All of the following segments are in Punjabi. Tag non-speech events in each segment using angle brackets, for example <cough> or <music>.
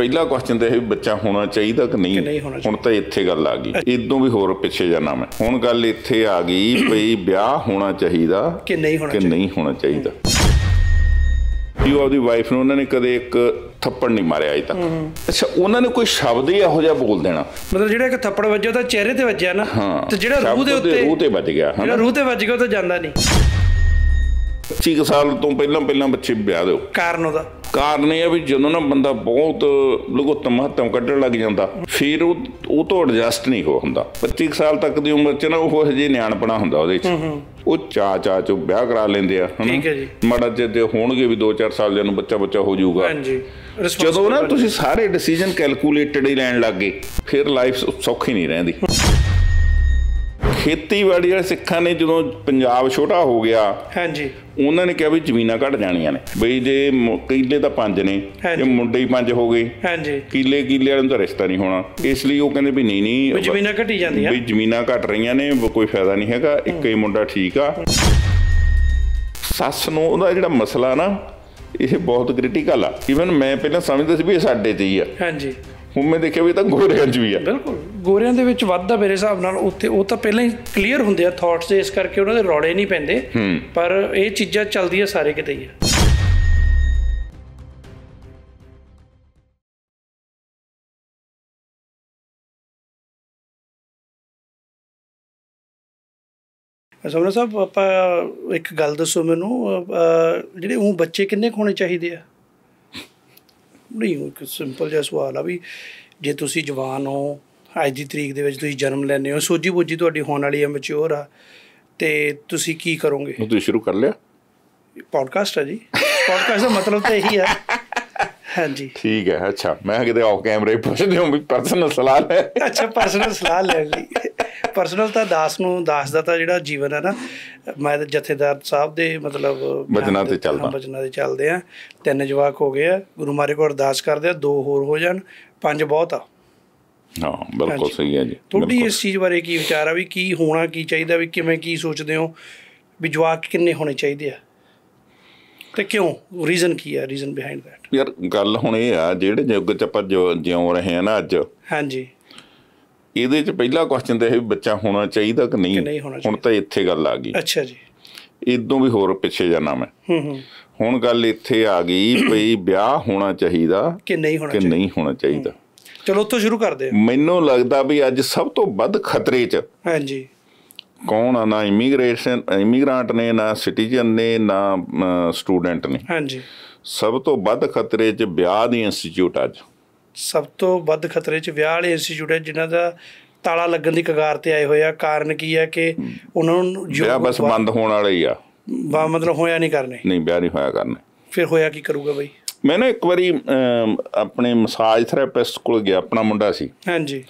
ਪਹਿਲਾ ਕੁਐਸਚਨ ਤੇ ਇਹ ਬੱਚਾ ਹੋਣਾ ਚਾਹੀਦਾ ਕਿ ਨਹੀਂ ਹੁਣ ਤਾਂ ਇੱਥੇ ਗੱਲ ਆ ਗਈ ਇਦੋਂ ਵੀ ਹੋਰ ਪਿੱਛੇ ਜਾਣਾ ਮੈਂ ਹੁਣ ਗੱਲ ਇੱਥੇ ਆ ਗਈ ਭਈ <coughs> ਵਿਆਹ ਹੋਣਾ ਚਾਹੀਦਾ ਕਿ ਨਹੀਂ ਹੋਣਾ ਚਾਹੀਦਾ ਯੂ ਆਫ ਦੀ ਵਾਈਫ ਨੂੰ ਉਹਨਾਂ ਨੇ ਕਦੇ ਇੱਕ ਥੱਪੜ ਨਹੀਂ ਮਾਰਿਆ ਅਜੇ ਤੱਕ ਅੱਛਾ ਉਹਨਾਂ ਨੇ ਕੋਈ ਸ਼ਬਦ ਹੀ ਇਹੋ ਜਿਹਾ ਬੋਲ ਦੇਣਾ ਮਤਲਬ ਜਿਹੜਾ ਇੱਕ ਥੱਪੜ ਵੱਜਿਆ ਤਾਂ ਚਿਹਰੇ ਤੇ ਵੱਜਿਆ ਨਾ ਤੇ ਜਿਹੜਾ ਰੂਹ ਦੇ ਉੱਤੇ ਰੂਹ ਤੇ ਵੱਜ ਗਿਆ ਹਾਂ ਜਿਹੜਾ ਰੂਹ ਤੇ ਵੱਜ ਗਿਆ ਉਹ ਤਾਂ ਜਾਂਦਾ ਨਹੀਂ 25 ਸਾਲ ਤੋਂ ਪਹਿਲਾਂ ਪਹਿਲਾਂ ਬੱਚੇ ਵਿਆਹ ਦਿਓ ਕਾਰਨ ਉਹਦਾ ਕਾਰਨ ਇਹ ਆ ਵੀ ਜਦੋਂ ਨਾ ਬੰਦਾ ਬਹੁਤ ਲਗੋਤ ਮਹੱਤਵ ਕੱਢਣ ਲੱਗ ਜਾਂਦਾ ਫਿਰ ਉਹ ਉਹ ਤੋਂ ਐਡਜਸਟ ਨਹੀਂ ਹੋ ਹੁੰਦਾ 25 ਸਾਲ ਤੱਕ ਦੀ ਉਮਰ 'ਚ ਨਾ ਉਹ ਹਜੇ ਨਿਆਣਪਣਾ ਹੁੰਦਾ ਉਹਦੇ 'ਚ ਉਹ ਚਾ ਚਾ ਚ ਵਿਆਹ ਕਰਾ ਲੈਂਦੇ ਆ ਠੀਕ ਹੈ ਜੀ ਮਾੜਾ ਜੇ ਤੇ ਹੋਣਗੇ ਵੀ 2-4 ਸਾਲ ਜਨ ਬੱਚਾ ਬੱਚਾ ਹੋ ਜਾਊਗਾ ਹਾਂਜੀ ਜਦੋਂ ਨਾ ਤੁਸੀਂ ਸਾਰੇ ਡਿਸੀਜਨ ਕੈਲਕੂਲੇਟਡ ਹੀ ਲੈਣ ਲੱਗੇ ਫਿਰ ਲਾਈਫ ਸੌਖੀ ਨਹੀਂ ਰਹਿੰਦੀ ਖੇਤੀਬਾੜੀ ਵਾਲੇ ਸਿੱਖਾਂ ਨੇ ਜਦੋਂ ਪੰਜਾਬ ਛੋਟਾ ਹੋ ਗਿਆ ਹਾਂਜੀ ਉਹਨਾਂ ਨੇ ਕਿਹਾ ਵੀ ਜ਼ਮੀਨਾਂ ਘਟ ਜਾਣੀਆਂ ਨੇ ਬਈ ਜੇ ਕਿੱਲੇ ਤਾਂ ਪੰਜ ਨੇ ਜੇ ਮੁੰਡੇ ਹੀ ਪੰਜ ਹੋ ਗਏ ਹਾਂਜੀ ਕਿੱਲੇ ਕਿੱਲੇ ਵਾਲਿਆਂ ਦਾ ਤਾਂ ਰਿਸ਼ਤਾ ਨਹੀਂ ਹੋਣਾ ਇਸ ਲਈ ਉਹ ਕਹਿੰਦੇ ਵੀ ਨਹੀਂ ਨਹੀਂ ਵੀ ਜ਼ਮੀਨਾਂ ਘਟੀ ਜਾਂਦੀਆਂ ਵੀ ਜ਼ਮੀਨਾਂ ਘਟ ਰਹੀਆਂ ਨੇ ਕੋਈ ਫਾਇਦਾ ਨਹੀਂ ਹੈਗਾ ਇੱਕ ਹੀ ਮੁੰਡਾ ਠੀਕ ਆ ਸੱਸ ਨੂੰ ਉਹਦਾ ਜਿਹੜਾ ਮਸਲਾ ਨਾ ਇਹ ਬਹੁਤ ਕ੍ਰਿਟੀਕਲ ਆ ਇਵਨ ਮੈਂ ਪਹਿਲਾਂ ਸਮਝਦਾ ਸੀ ਵੀ ਇਹ ਸਾਡੇ ਤੇ ਹੀ ਆ ਹਾਂਜੀ ਹੁਣ ਮੈਂ ਦੇਖਿਆ ਵੀ ਤਾਂ ਗੋਰਿਆਂ 'ਚ ਵੀ ਆ ਬਿਲਕੁਲ ਗੋਰਿਆਂ ਦੇ ਵਿੱਚ ਵੱਧਦਾ ਮੇਰੇ ਹਿਸਾਬ ਨਾਲ ਉੱਥੇ ਉਹ ਤਾਂ ਪਹਿਲਾਂ ਹੀ ਕਲੀਅਰ ਹੁੰਦੇ ਆ ਥਾਟਸ ਇਸ ਕਰਕੇ ਉਹਨਾਂ ਦੇ ਰੌਲੇ ਨਹੀਂ ਪੈਂਦੇ ਪਰ ਇਹ ਚੀਜ਼ਾਂ ਚੱਲਦੀਆਂ ਸਾਰੇ ਕਿਤੇ ਹੀ ਆ ਸਮਰਾ ਸਾਹਿਬ ਆਪਾਂ ਇੱਕ ਗੱਲ ਦੱਸੋ ਮੈਨੂੰ ਜਿਹੜੇ ਉਹ ਬੱਚੇ ਕਿੰਨੇ ਹੋਣੇ ਚਾਹੀਦੇ ਆ ਨਹੀਂ ਇੱਕ ਸਿੰਪਲ ਜਿਹਾ ਸਵਾਲ ਆ ਵੀ ਜੇ ਤੁਸੀਂ ਜਵਾਨ ਹੋ ਅੱਜ ਦੀ ਤਰੀਕ ਦੇ ਵਿੱਚ ਤੁਸੀਂ ਜਨਮ ਲੈਨੇ ਹੋ ਸੋਜੀ ਬੋਜੀ ਤੁਹਾਡੀ ਹੋਣ ਵਾਲੀ ਹੈ ਮੈਚੁਰ ਆ ਤੇ ਤੁਸੀਂ ਕੀ ਕਰੋਗੇ ਤੁਸੀਂ ਸ਼ੁਰੂ ਕਰ ਲਿਆ ਪੋਡਕਾਸਟ ਹੈ ਜੀ ਪੋਡਕਾਸਟ <laughs> ਦਾ ਮਤਲਬ ਤਾਂ ਇਹੀ ਆ ਹਾਂਜੀ ਠੀਕ ਹੈ ਅੱਛਾ ਮੈਂ ਕਿਤੇ ਆਫ ਕੈਮਰੇ ਪੁੱਛਦੇ ਹਾਂ ਵੀ ਪਰਸਨਲ ਸਲਾਹ ਲੈ ਅੱਛਾ ਪਰਸਨਲ ਸਲਾਹ ਲੈ ਲਈ ਪਰਸਨਲ ਤਾਂ ਦਾਸ ਨੂੰ ਦਾਸ ਦਾ ਤਾਂ ਜਿਹੜਾ ਜੀਵਨ ਹੈ ਨਾ ਮੈਂ ਤਾਂ ਜਥੇਦਾਰ ਸਾਹਿਬ ਦੇ ਮਤਲਬ ਬਚਨਾਂ ਤੇ ਚੱਲਦਾ ਬਚਨਾਂ ਤੇ ਚੱਲਦੇ ਆ ਤਿੰਨ ਜਵਾਕ ਹੋ ਗਏ ਆ ਗੁਰੂ ਮਾਰੇ ਕੋਲ ਅਰਦਾਸ ਕਰਦੇ ਆ ਦੋ ਹੋਰ ਹੋ ਜਾਣ ਪੰਜ ਬਹੁਤ ਆ ਹਾਂ ਬਿਲਕੁਲ ਸਹੀ ਹੈ ਜੀ ਤੁਹਾਡੀ ਇਸ ਚੀਜ਼ ਬਾਰੇ ਕੀ ਵਿਚਾਰ ਆ ਵੀ ਕੀ ਹੋਣਾ ਕੀ ਚਾਹੀਦਾ ਵੀ ਕਿਵੇਂ ਕੀ ਸੋਚਦੇ ਹੋ ਵੀ ਜਵਾਕ ਕਿੰਨੇ ਹੋਣੇ ਚਾਹੀਦੇ ਆ ਤੇ ਕਿਉਂ ਰੀਜ਼ਨ ਕੀ ਹੈ ਰੀਜ਼ਨ ਬਿਹਾਈਂਡ ਥੈਟ ਯਾਰ ਗੱਲ ਹੁਣ ਇਹ ਆ ਜਿਹੜੇ ਯੁੱਗ ਚ ਆਪਾਂ ਜਿਉਂ ਰਹੇ ਆ ਨਾ ਅੱਜ ਹਾਂਜੀ ਇਹਦੇ ਚ ਪਹਿਲਾ ਕੁਐਸਚਨ ਤੇ ਇਹ ਬੱਚਾ ਹੋਣਾ ਚਾਹੀਦਾ ਕਿ ਨਹੀਂ ਹੁਣ ਤਾਂ ਇੱਥੇ ਗੱਲ ਆ ਗਈ ਅੱਛਾ ਜੀ ਇਦੋਂ ਵੀ ਹੋਰ ਪਿੱਛੇ ਜਾਣਾ ਮੈਂ ਹੂੰ ਹੂੰ ਹੁਣ ਗੱਲ ਇੱਥੇ ਆ ਗਈ ਭਈ <coughs> ਵਿਆਹ ਹੋਣਾ ਚਾਹੀਦਾ ਕਿ ਨਹੀਂ ਹੋਣਾ ਚਾਹੀਦਾ ਕਿ ਨਹੀਂ ਹੋਣਾ ਚਾਹੀਦਾ ਚਲੋ ਉੱਥੋਂ ਸ਼ੁਰੂ ਕਰਦੇ ਆ ਮੈਨੂੰ ਲੱਗਦਾ ਵੀ ਅੱਜ ਸਭ ਤੋਂ ਵੱਧ ਖਤਰੇ 'ਚ ਹਾਂਜੀ ਕੌਣ ਆ ਨਾ ਇਮੀਗ੍ਰੇਸ਼ਨ ਇਮੀਗ੍ਰਾਂਟ ਨੇ ਨਾ ਸਿਟੀਜ਼ਨ ਨੇ ਨਾ ਸਟੂਡੈਂਟ ਨੇ ਹਾਂਜੀ ਸਭ ਤੋਂ ਵੱਧ ਖਤਰੇ 'ਚ ਵਿਆਹ ਦੀ ਇੰਸਟੀਚਿਊਟ ਅੱਜ ਸਭ ਤੋਂ ਵੱਧ ਖਤਰੇ 'ਚ ਵਿਆਹ ਵਾਲੇ ਇੰਸਟੀਚਿਊਟ ਹੈ ਜਿਨ੍ਹਾਂ ਦਾ ਤਾਲਾ ਲੱਗਣ ਦੀ ਕਗਾਰ ਤੇ ਆਏ ਹੋਏ ਆ ਕਾਰਨ ਕੀ ਹੈ ਕਿ ਉਹਨਾਂ ਨੂੰ ਜੋ ਬਸ ਬੰਦ ਹੋਣ ਵਾਲੇ ਹੀ ਆ ਬਾ ਮਤਲਬ ਹੋਇਆ ਨਹੀਂ ਕਰਨੇ ਨਹੀਂ ਵਿਆਹ ਨਹੀਂ ਹੋਇਆ ਕਰਨੇ ਫਿਰ ਹੋਇਆ ਕੀ ਕਰੂਗਾ ਬਈ ਮੈਂ ਨਾ ਇੱਕ ਵਾਰੀ ਆਪਣੇ ਮਸਾਜ ਥੈਰੇਪਿਸਟ ਕੋਲ ਗਿਆ ਆਪਣਾ ਮੁੰਡਾ ਸੀ ਹਾਂਜੀ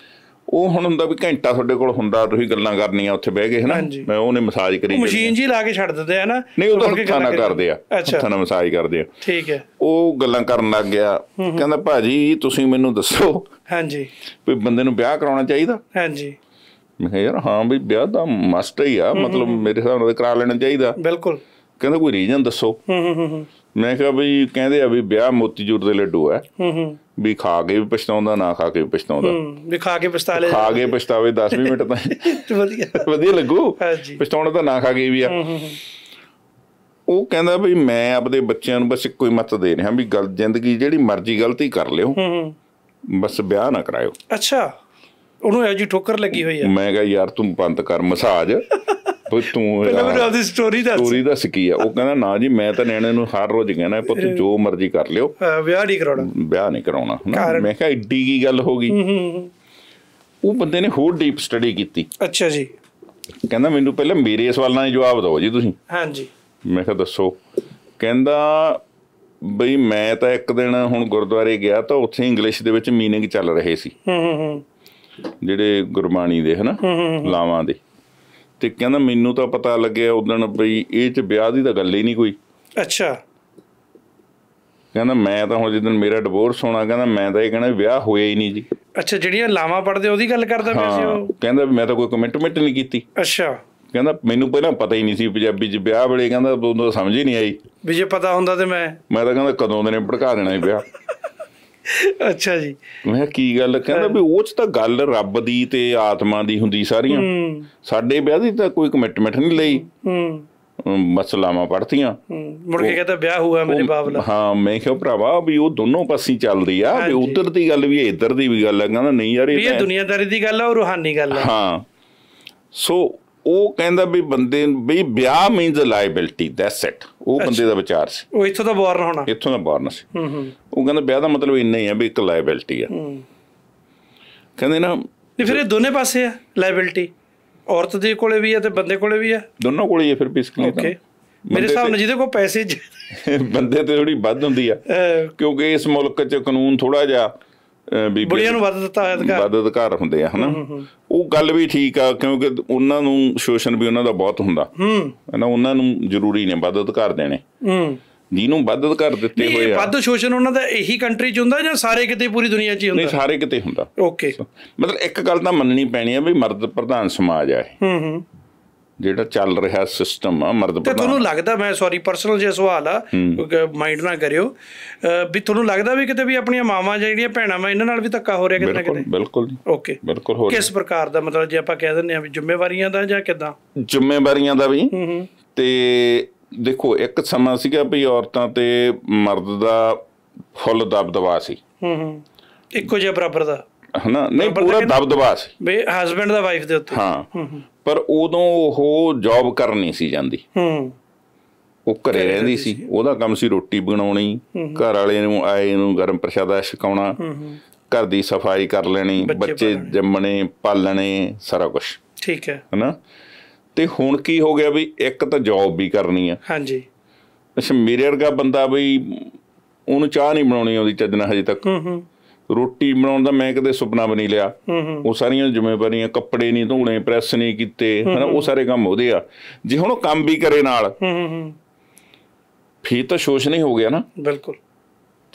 ਉਹ ਹੁਣ ਹੁੰਦਾ ਵੀ ਘੰਟਾ ਤੁਹਾਡੇ ਕੋਲ ਹੁੰਦਾ ਤੁਸੀਂ ਗੱਲਾਂ ਕਰਨੀਆਂ ਉੱਥੇ ਬਹਿ ਗਏ ਹਨਾ ਮੈਂ ਉਹਨੇ ਮਸਾਜ ਕਰੀ ਮਸ਼ੀਨ ਜੀ ਲਾ ਕੇ ਛੱਡ ਦਿੰਦੇ ਆ ਨਾ ਨਹੀਂ ਉਹ ਤਾਂ ਖਾਣਾ ਕਰਦੇ ਆ ਹੱਥਾਂ ਨਾਲ ਮਸਾਜ ਕਰਦੇ ਆ ਠੀਕ ਹੈ ਉਹ ਗੱਲਾਂ ਕਰਨ ਲੱਗ ਗਿਆ ਕਹਿੰਦਾ ਭਾਜੀ ਤੁਸੀਂ ਮੈਨੂੰ ਦੱਸੋ ਹਾਂਜੀ ਵੀ ਬੰਦੇ ਨੂੰ ਵਿਆਹ ਕਰਾਉਣਾ ਚਾਹੀਦਾ ਹਾਂਜੀ ਮੈਂ ਕਿਹਾ ਯਾਰ ਹਾਂ ਵੀ ਵਿਆਹ ਤਾਂ ਮਸਟ ਹੀ ਆ ਮਤਲਬ ਮੇਰੇ ਹਿਸਾਬ ਨਾਲ ਕਰਾ ਲੈਣਾ ਚਾਹੀਦਾ ਬਿਲਕੁਲ ਕਹਿੰਦਾ ਕੋਈ ਰੀਜ਼ਨ ਦੱਸੋ ਹੂੰ ਹੂੰ ਹੂੰ ਮੈਂ ਕਿਹਾ ਵੀ ਕਹਿੰਦੇ ਆ ਵੀ ਵਿਆਹ ਮੋਤੀਜੂਰ ਦੇ ਲੱਡੂ ਆ ਹੂੰ ਹੂੰ ਵੀ ਖਾ ਕੇ ਵੀ ਪਛਤਾਉਂਦਾ ਨਾ ਖਾ ਕੇ ਵੀ ਪਛਤਾਉਂਦਾ ਵੀ ਖਾ ਕੇ ਪਛਤਾ ਲੈ ਖਾ ਕੇ ਪਛਤਾਵੇ 10 20 ਮਿੰਟ ਤਾਂ <laughs> ਵਧੀਆ ਵਧੀਆ ਲੱਗੂ ਪਛਤਾਉਣਾ ਤਾਂ ਨਾ ਖਾ ਕੇ ਵੀ ਆ ਉਹ ਕਹਿੰਦਾ ਵੀ ਮੈਂ ਆਪਦੇ ਬੱਚਿਆਂ ਨੂੰ ਬਸ ਕੋਈ ਮਤ ਦੇ ਰਿਹਾ ਵੀ ਗਲਤ ਜ਼ਿੰਦਗੀ ਜਿਹੜੀ ਮਰਜ਼ੀ ਗਲਤੀ ਕਰ ਲਿਓ ਬਸ ਵਿਆਹ ਨਾ ਕਰਾਇਓ ਅੱਛਾ ਉਹਨੂੰ ਐਜੀ ਠੋਕਰ ਲੱਗੀ ਹੋਈ ਆ ਮੈਂ ਕਿਹਾ ਯਾਰ ਤੂੰ ਬੰਦ ਕਰ ਮਸਾਜ ਤੂੰ ਪਹਿਲਾਂ ਮੈਨੂੰ ਆਪਦੀ ਸਟੋਰੀ ਦੱਸ ਸਟੋਰੀ ਦੱਸ ਕੀ ਆ ਉਹ ਕਹਿੰਦਾ ਨਾ ਜੀ ਮੈਂ ਤਾਂ ਨਿਆਣੇ ਨੂੰ ਹਰ ਰੋਜ਼ ਕਹਿੰਦਾ ਪੁੱਤ ਜੋ ਮਰਜ਼ੀ ਕਰ ਲਿਓ ਵਿਆਹ ਨਹੀਂ ਕਰਾਉਣਾ ਵਿਆਹ ਨਹੀਂ ਕਰਾਉਣਾ ਮੈਂ ਕਿਹਾ ਇੱਡੀ ਕੀ ਗੱਲ ਹੋ ਗਈ ਉਹ ਬੰਦੇ ਨੇ ਹੋਰ ਡੀਪ ਸਟੱਡੀ ਕੀਤੀ ਅੱਛਾ ਜੀ ਕਹਿੰਦਾ ਮੈਨੂੰ ਪਹਿਲਾਂ ਮੇਰੇ ਸਵਾਲਾਂ ਦੇ ਜਵਾਬ ਦਿਓ ਜੀ ਤੁਸੀਂ ਹਾਂਜੀ ਮੈਂ ਕਿਹਾ ਦੱਸੋ ਕਹਿੰਦਾ ਬਈ ਮੈਂ ਤਾਂ ਇੱਕ ਦਿਨ ਹੁਣ ਗੁਰਦੁਆਰੇ ਗਿਆ ਤਾਂ ਉੱਥੇ ਇੰਗਲਿਸ਼ ਦੇ ਵਿੱਚ ਮੀਨਿੰਗ ਚੱਲ ਰਹੇ ਸੀ ਹੂੰ ਹੂੰ ਜਿਹੜੇ ਗੁਰਬਾਣੀ ਦੇ ਹਨਾ ਲਾਵਾਂ ਦੇ ਤੇ ਕਹਿੰਦਾ ਮੈਨੂੰ ਤਾਂ ਪਤਾ ਲੱਗਿਆ ਉਦੋਂ ਬਈ ਇਹ ਚ ਵਿਆਹ ਦੀ ਤਾਂ ਗੱਲ ਹੀ ਨਹੀਂ ਕੋਈ ਅੱਛਾ ਕਹਿੰਦਾ ਮੈਂ ਤਾਂ ਹੁਣ ਜਦੋਂ ਮੇਰਾ ਡਿਵੋਰਸ ਹੋਣਾ ਕਹਿੰਦਾ ਮੈਂ ਤਾਂ ਇਹ ਕਹਿੰਦਾ ਵਿਆਹ ਹੋਇਆ ਹੀ ਨਹੀਂ ਜੀ ਅੱਛਾ ਜਿਹੜੀਆਂ ਲਾਵਾ ਪੜਦੇ ਉਹਦੀ ਗੱਲ ਕਰਦਾ ਪਿਆ ਸੀ ਉਹ ਕਹਿੰਦਾ ਮੈਂ ਤਾਂ ਕੋਈ ਕਮਿਟਮੈਂਟ ਨਹੀਂ ਕੀਤੀ ਅੱਛਾ ਕਹਿੰਦਾ ਮੈਨੂੰ ਪਹਿਲਾਂ ਪਤਾ ਹੀ ਨਹੀਂ ਸੀ ਪੰਜਾਬੀ ਚ ਵਿਆਹ ਵੇਲੇ ਕਹਿੰਦਾ ਉਦੋਂ ਸਮਝ ਹੀ ਨਹੀਂ ਆਈ ਵੀ ਜੇ ਪਤਾ ਹੁੰਦਾ ਤੇ ਮੈਂ ਮੈਂ ਤਾਂ ਕਹਿੰਦਾ ਕਦੋਂ ਦੇ ਨੇ ਭੜਕਾ ਦੇਣਾ ਹੀ ਵਿਆਹ ਅੱਛਾ ਜੀ ਮੈਂ ਕੀ ਗੱਲ ਕਹਿੰਦਾ ਵੀ ਉਹ ਚ ਤਾਂ ਗੱਲ ਰੱਬ ਦੀ ਤੇ ਆਤਮਾ ਦੀ ਹੁੰਦੀ ਸਾਰੀਆਂ ਸਾਡੇ ਵਿਆਹ ਦੀ ਤਾਂ ਕੋਈ ਕਮਿਟਮੈਂਟ ਨਹੀਂ ਲਈ ਹੂੰ ਮਸਲਾਵਾਂ ਪੜਤੀਆਂ ਮੁੜ ਕੇ ਕਹਿੰਦਾ ਵਿਆਹ ਹੋਇਆ ਮੇਰੇ ਬਾਬਲਾ ਹਾਂ ਮੈਂ ਕਿਹਾ ਭਰਾਵਾ ਵੀ ਉਹ ਦੋਨੋਂ ਪਾਸੇ ਚੱਲਦੀ ਆ ਵੀ ਉਧਰ ਦੀ ਗੱਲ ਵੀ ਹੈ ਇੱਧਰ ਦੀ ਵੀ ਗੱਲ ਆ ਕਹਿੰਦਾ ਨਹੀਂ ਯਾਰ ਇਹ ਵੀ ਇਹ ਦੁਨੀਆਦਾਰੀ ਦੀ ਗੱਲ ਆ ਉਹ ਰੂਹਾਨੀ ਗੱਲ ਆ ਹਾਂ ਸੋ ਉਹ ਕਹਿੰਦਾ ਵੀ ਬੰਦੇ ਵੀ ਵਿਆਹ ਮੀਨਸ ਲਾਇਬਿਲਟੀ ਦੈਟਸ ਇਟ ਉਹ ਬੰਦੇ ਦਾ ਵਿਚਾਰ ਸੀ ਉਹ ਇੱਥੋਂ ਦਾ ਬੋਰਨ ਹੋਣਾ ਇੱਥੋਂ ਦਾ ਬੋਰਨ ਸੀ ਹੂੰ ਹੂੰ ਉਹ ਕਹਿੰਦਾ ਵਿਆਹ ਦਾ ਮਤਲਬ ਇੰਨਾ ਹੀ ਆ ਵੀ ਇੱਕ ਲਾਇਬਿਲਟੀ ਆ ਹੂੰ ਕਹਿੰਦੇ ਨਾ ਤੇ ਫਿਰ ਇਹ ਦੋਨੇ ਪਾਸੇ ਆ ਲਾਇਬਿਲਟੀ ਔਰਤ ਦੇ ਕੋਲੇ ਵੀ ਆ ਤੇ ਬੰਦੇ ਕੋਲੇ ਵੀ ਆ ਦੋਨੋਂ ਕੋਲੇ ਹੀ ਆ ਫਿਰ ਬੇਸਿਕਲੀ ਓਕੇ ਮੇਰੇ ਹਿਸਾਬ ਨਾਲ ਜਿਹਦੇ ਕੋਲ ਪੈਸੇ <laughs> ਬੰਦੇ ਤੇ ਥੋੜੀ ਵੱਧ ਹੁੰਦੀ ਆ ਕਿਉਂਕਿ ਇਸ ਮੁਲਕ 'ਚ ਕਾਨੂੰਨ ਥੋੜਾ ਜਿਹਾ ਬੁੜੀਆਂ ਨੂੰ ਵੱਧ ਦਿੱਤਾ ਹੋਇਆ ਅਧਿਕਾਰ ਵੱਧ ਅਧਿਕਾਰ ਹੁੰਦੇ ਆ ਹਨਾ ਉਹ ਗੱਲ ਵੀ ਠੀਕ ਆ ਕਿਉਂਕਿ ਉਹਨਾਂ ਨੂੰ ਸ਼ੋਸ਼ਣ ਵੀ ਉਹਨਾਂ ਦਾ ਬਹੁਤ ਹੁੰਦਾ ਹਨਾ ਉਹਨਾਂ ਨੂੰ ਜ਼ਰੂਰੀ ਨੇ ਵੱਧ ਅਧਿਕਾਰ ਦੇਣੇ ਜਿਹਨੂੰ ਵੱਧ ਅਧਿਕਾਰ ਦਿੱਤੇ ਹੋਏ ਆ ਇਹ ਵੱਧ ਸ਼ੋਸ਼ਣ ਉਹਨਾਂ ਦਾ ਇਹੀ ਕੰਟਰੀ 'ਚ ਹੁੰਦਾ ਜਾਂ ਸਾਰੇ ਕਿਤੇ ਪੂਰੀ ਦੁਨੀਆ 'ਚ ਹੀ ਹੁੰਦਾ ਨਹੀਂ ਸਾਰੇ ਕਿਤੇ ਹੁੰਦਾ ਓਕੇ ਮਤਲਬ ਇੱਕ ਗੱਲ ਤਾਂ ਮੰਨਣੀ ਪੈਣੀ ਆ ਵੀ ਮਰਦ ਪ੍ਰਧਾਨ ਸਮਾਜ ਆ ਇਹ ਹੂੰ ਹੂੰ ਜਿਹੜਾ ਚੱਲ ਰਿਹਾ ਸਿਸਟਮ ਆ ਮਰਦ ਤੇ ਤੁਹਾਨੂੰ ਲੱਗਦਾ ਮੈਂ ਸੌਰੀ ਪਰਸਨਲ ਜੇ ਸਵਾਲ ਆ ਮਾਈਂਡ ਨਾ ਕਰਿਓ ਵੀ ਤੁਹਾਨੂੰ ਲੱਗਦਾ ਵੀ ਕਿਤੇ ਵੀ ਆਪਣੀਆਂ ਮਾਵਾਂ ਜਿਹੜੀਆਂ ਭੈਣਾਂ ਮੈਂ ਇਹਨਾਂ ਨਾਲ ਵੀ ਧੱਕਾ ਹੋ ਰਿਹਾ ਕਿਤੇ ਨਾ ਕਿਤੇ ਬਿਲਕੁਲ ਓਕੇ ਬਿਲਕੁਲ ਹੋ ਰਿਹਾ ਕਿਸ ਪ੍ਰਕਾਰ ਦਾ ਮਤਲਬ ਜੇ ਆਪਾਂ ਕਹਿ ਦਿੰਨੇ ਆ ਵੀ ਜ਼ਿੰਮੇਵਾਰੀਆਂ ਦਾ ਜਾਂ ਕਿਦਾਂ ਜ਼ਿੰਮੇਵਾਰੀਆਂ ਦਾ ਵੀ ਤੇ ਦੇਖੋ ਇੱਕ ਸਮਾਂ ਸੀਗਾ ਵੀ ਔਰਤਾਂ ਤੇ ਮਰਦ ਦਾ ਫੁੱਲ ਦਬਦਬਾ ਸੀ ਹੂੰ ਹੂੰ ਇੱਕੋ ਜਿਹਾ ਬਰਾਬਰ ਦਾ ਹਨਾ ਨਹੀਂ ਪੂਰਾ ਦਬਦਬਾ ਸੀ ਵੀ ਹਸਬੰਡ ਦਾ ਵਾਈਫ ਦੇ ਉੱਤੇ ਹਾਂ ਪਰ ਉਦੋਂ ਉਹ ਜੌਬ ਕਰਨੀ ਸੀ ਜਾਂਦੀ ਹੂੰ ਉਹ ਘਰੇ ਰਹਿੰਦੀ ਸੀ ਉਹਦਾ ਕੰਮ ਸੀ ਰੋਟੀ ਬਣਾਉਣੀ ਘਰ ਵਾਲੇ ਨੂੰ ਆਏ ਨੂੰ ਗਰਮ ਪ੍ਰਸ਼ਾਦਾ ਛਕਾਉਣਾ ਘਰ ਦੀ ਸਫਾਈ ਕਰ ਲੈਣੀ ਬੱਚੇ ਜੰਮਣੇ ਪਾਲਣੇ ਸਾਰਾ ਕੁਝ ਠੀਕ ਹੈ ਹਨਾ ਤੇ ਹੁਣ ਕੀ ਹੋ ਗਿਆ ਵੀ ਇੱਕ ਤਾਂ ਜੌਬ ਵੀ ਕਰਨੀ ਆ ਹਾਂਜੀ ਅੱਛਾ ਮੇਰੇ ਵਰਗਾ ਬੰਦਾ ਬਈ ਉਹਨੂੰ ਚਾਹ ਨਹੀਂ ਬਣਾਉਣੀ ਆਉਂਦੀ ਚੱਜ ਨਾਲ ਹਜੇ ਤੱਕ ਹੂੰ ਹੂੰ ਰੋਟੀ ਬਣਾਉਣ ਦਾ ਮੈਂ ਕਦੇ ਸੁਪਨਾ ਬਣੀ ਲਿਆ ਉਹ ਸਾਰੀਆਂ ਜ਼ਿੰਮੇਵਾਰੀਆਂ ਕੱਪੜੇ ਨਹੀਂ ਧੋਣੇ ਪ੍ਰੈਸ ਨਹੀਂ ਕੀਤੇ ਹਨਾ ਉਹ ਸਾਰੇ ਕੰਮ ਉਹਦੇ ਆ ਜੇ ਹੁਣ ਉਹ ਕੰਮ ਵੀ ਕਰੇ ਨਾਲ ਫੇਰ ਤਾਂ ਸ਼ੋਸ਼ਣ ਹੀ ਹੋ ਗਿਆ ਨਾ ਬਿਲਕੁਲ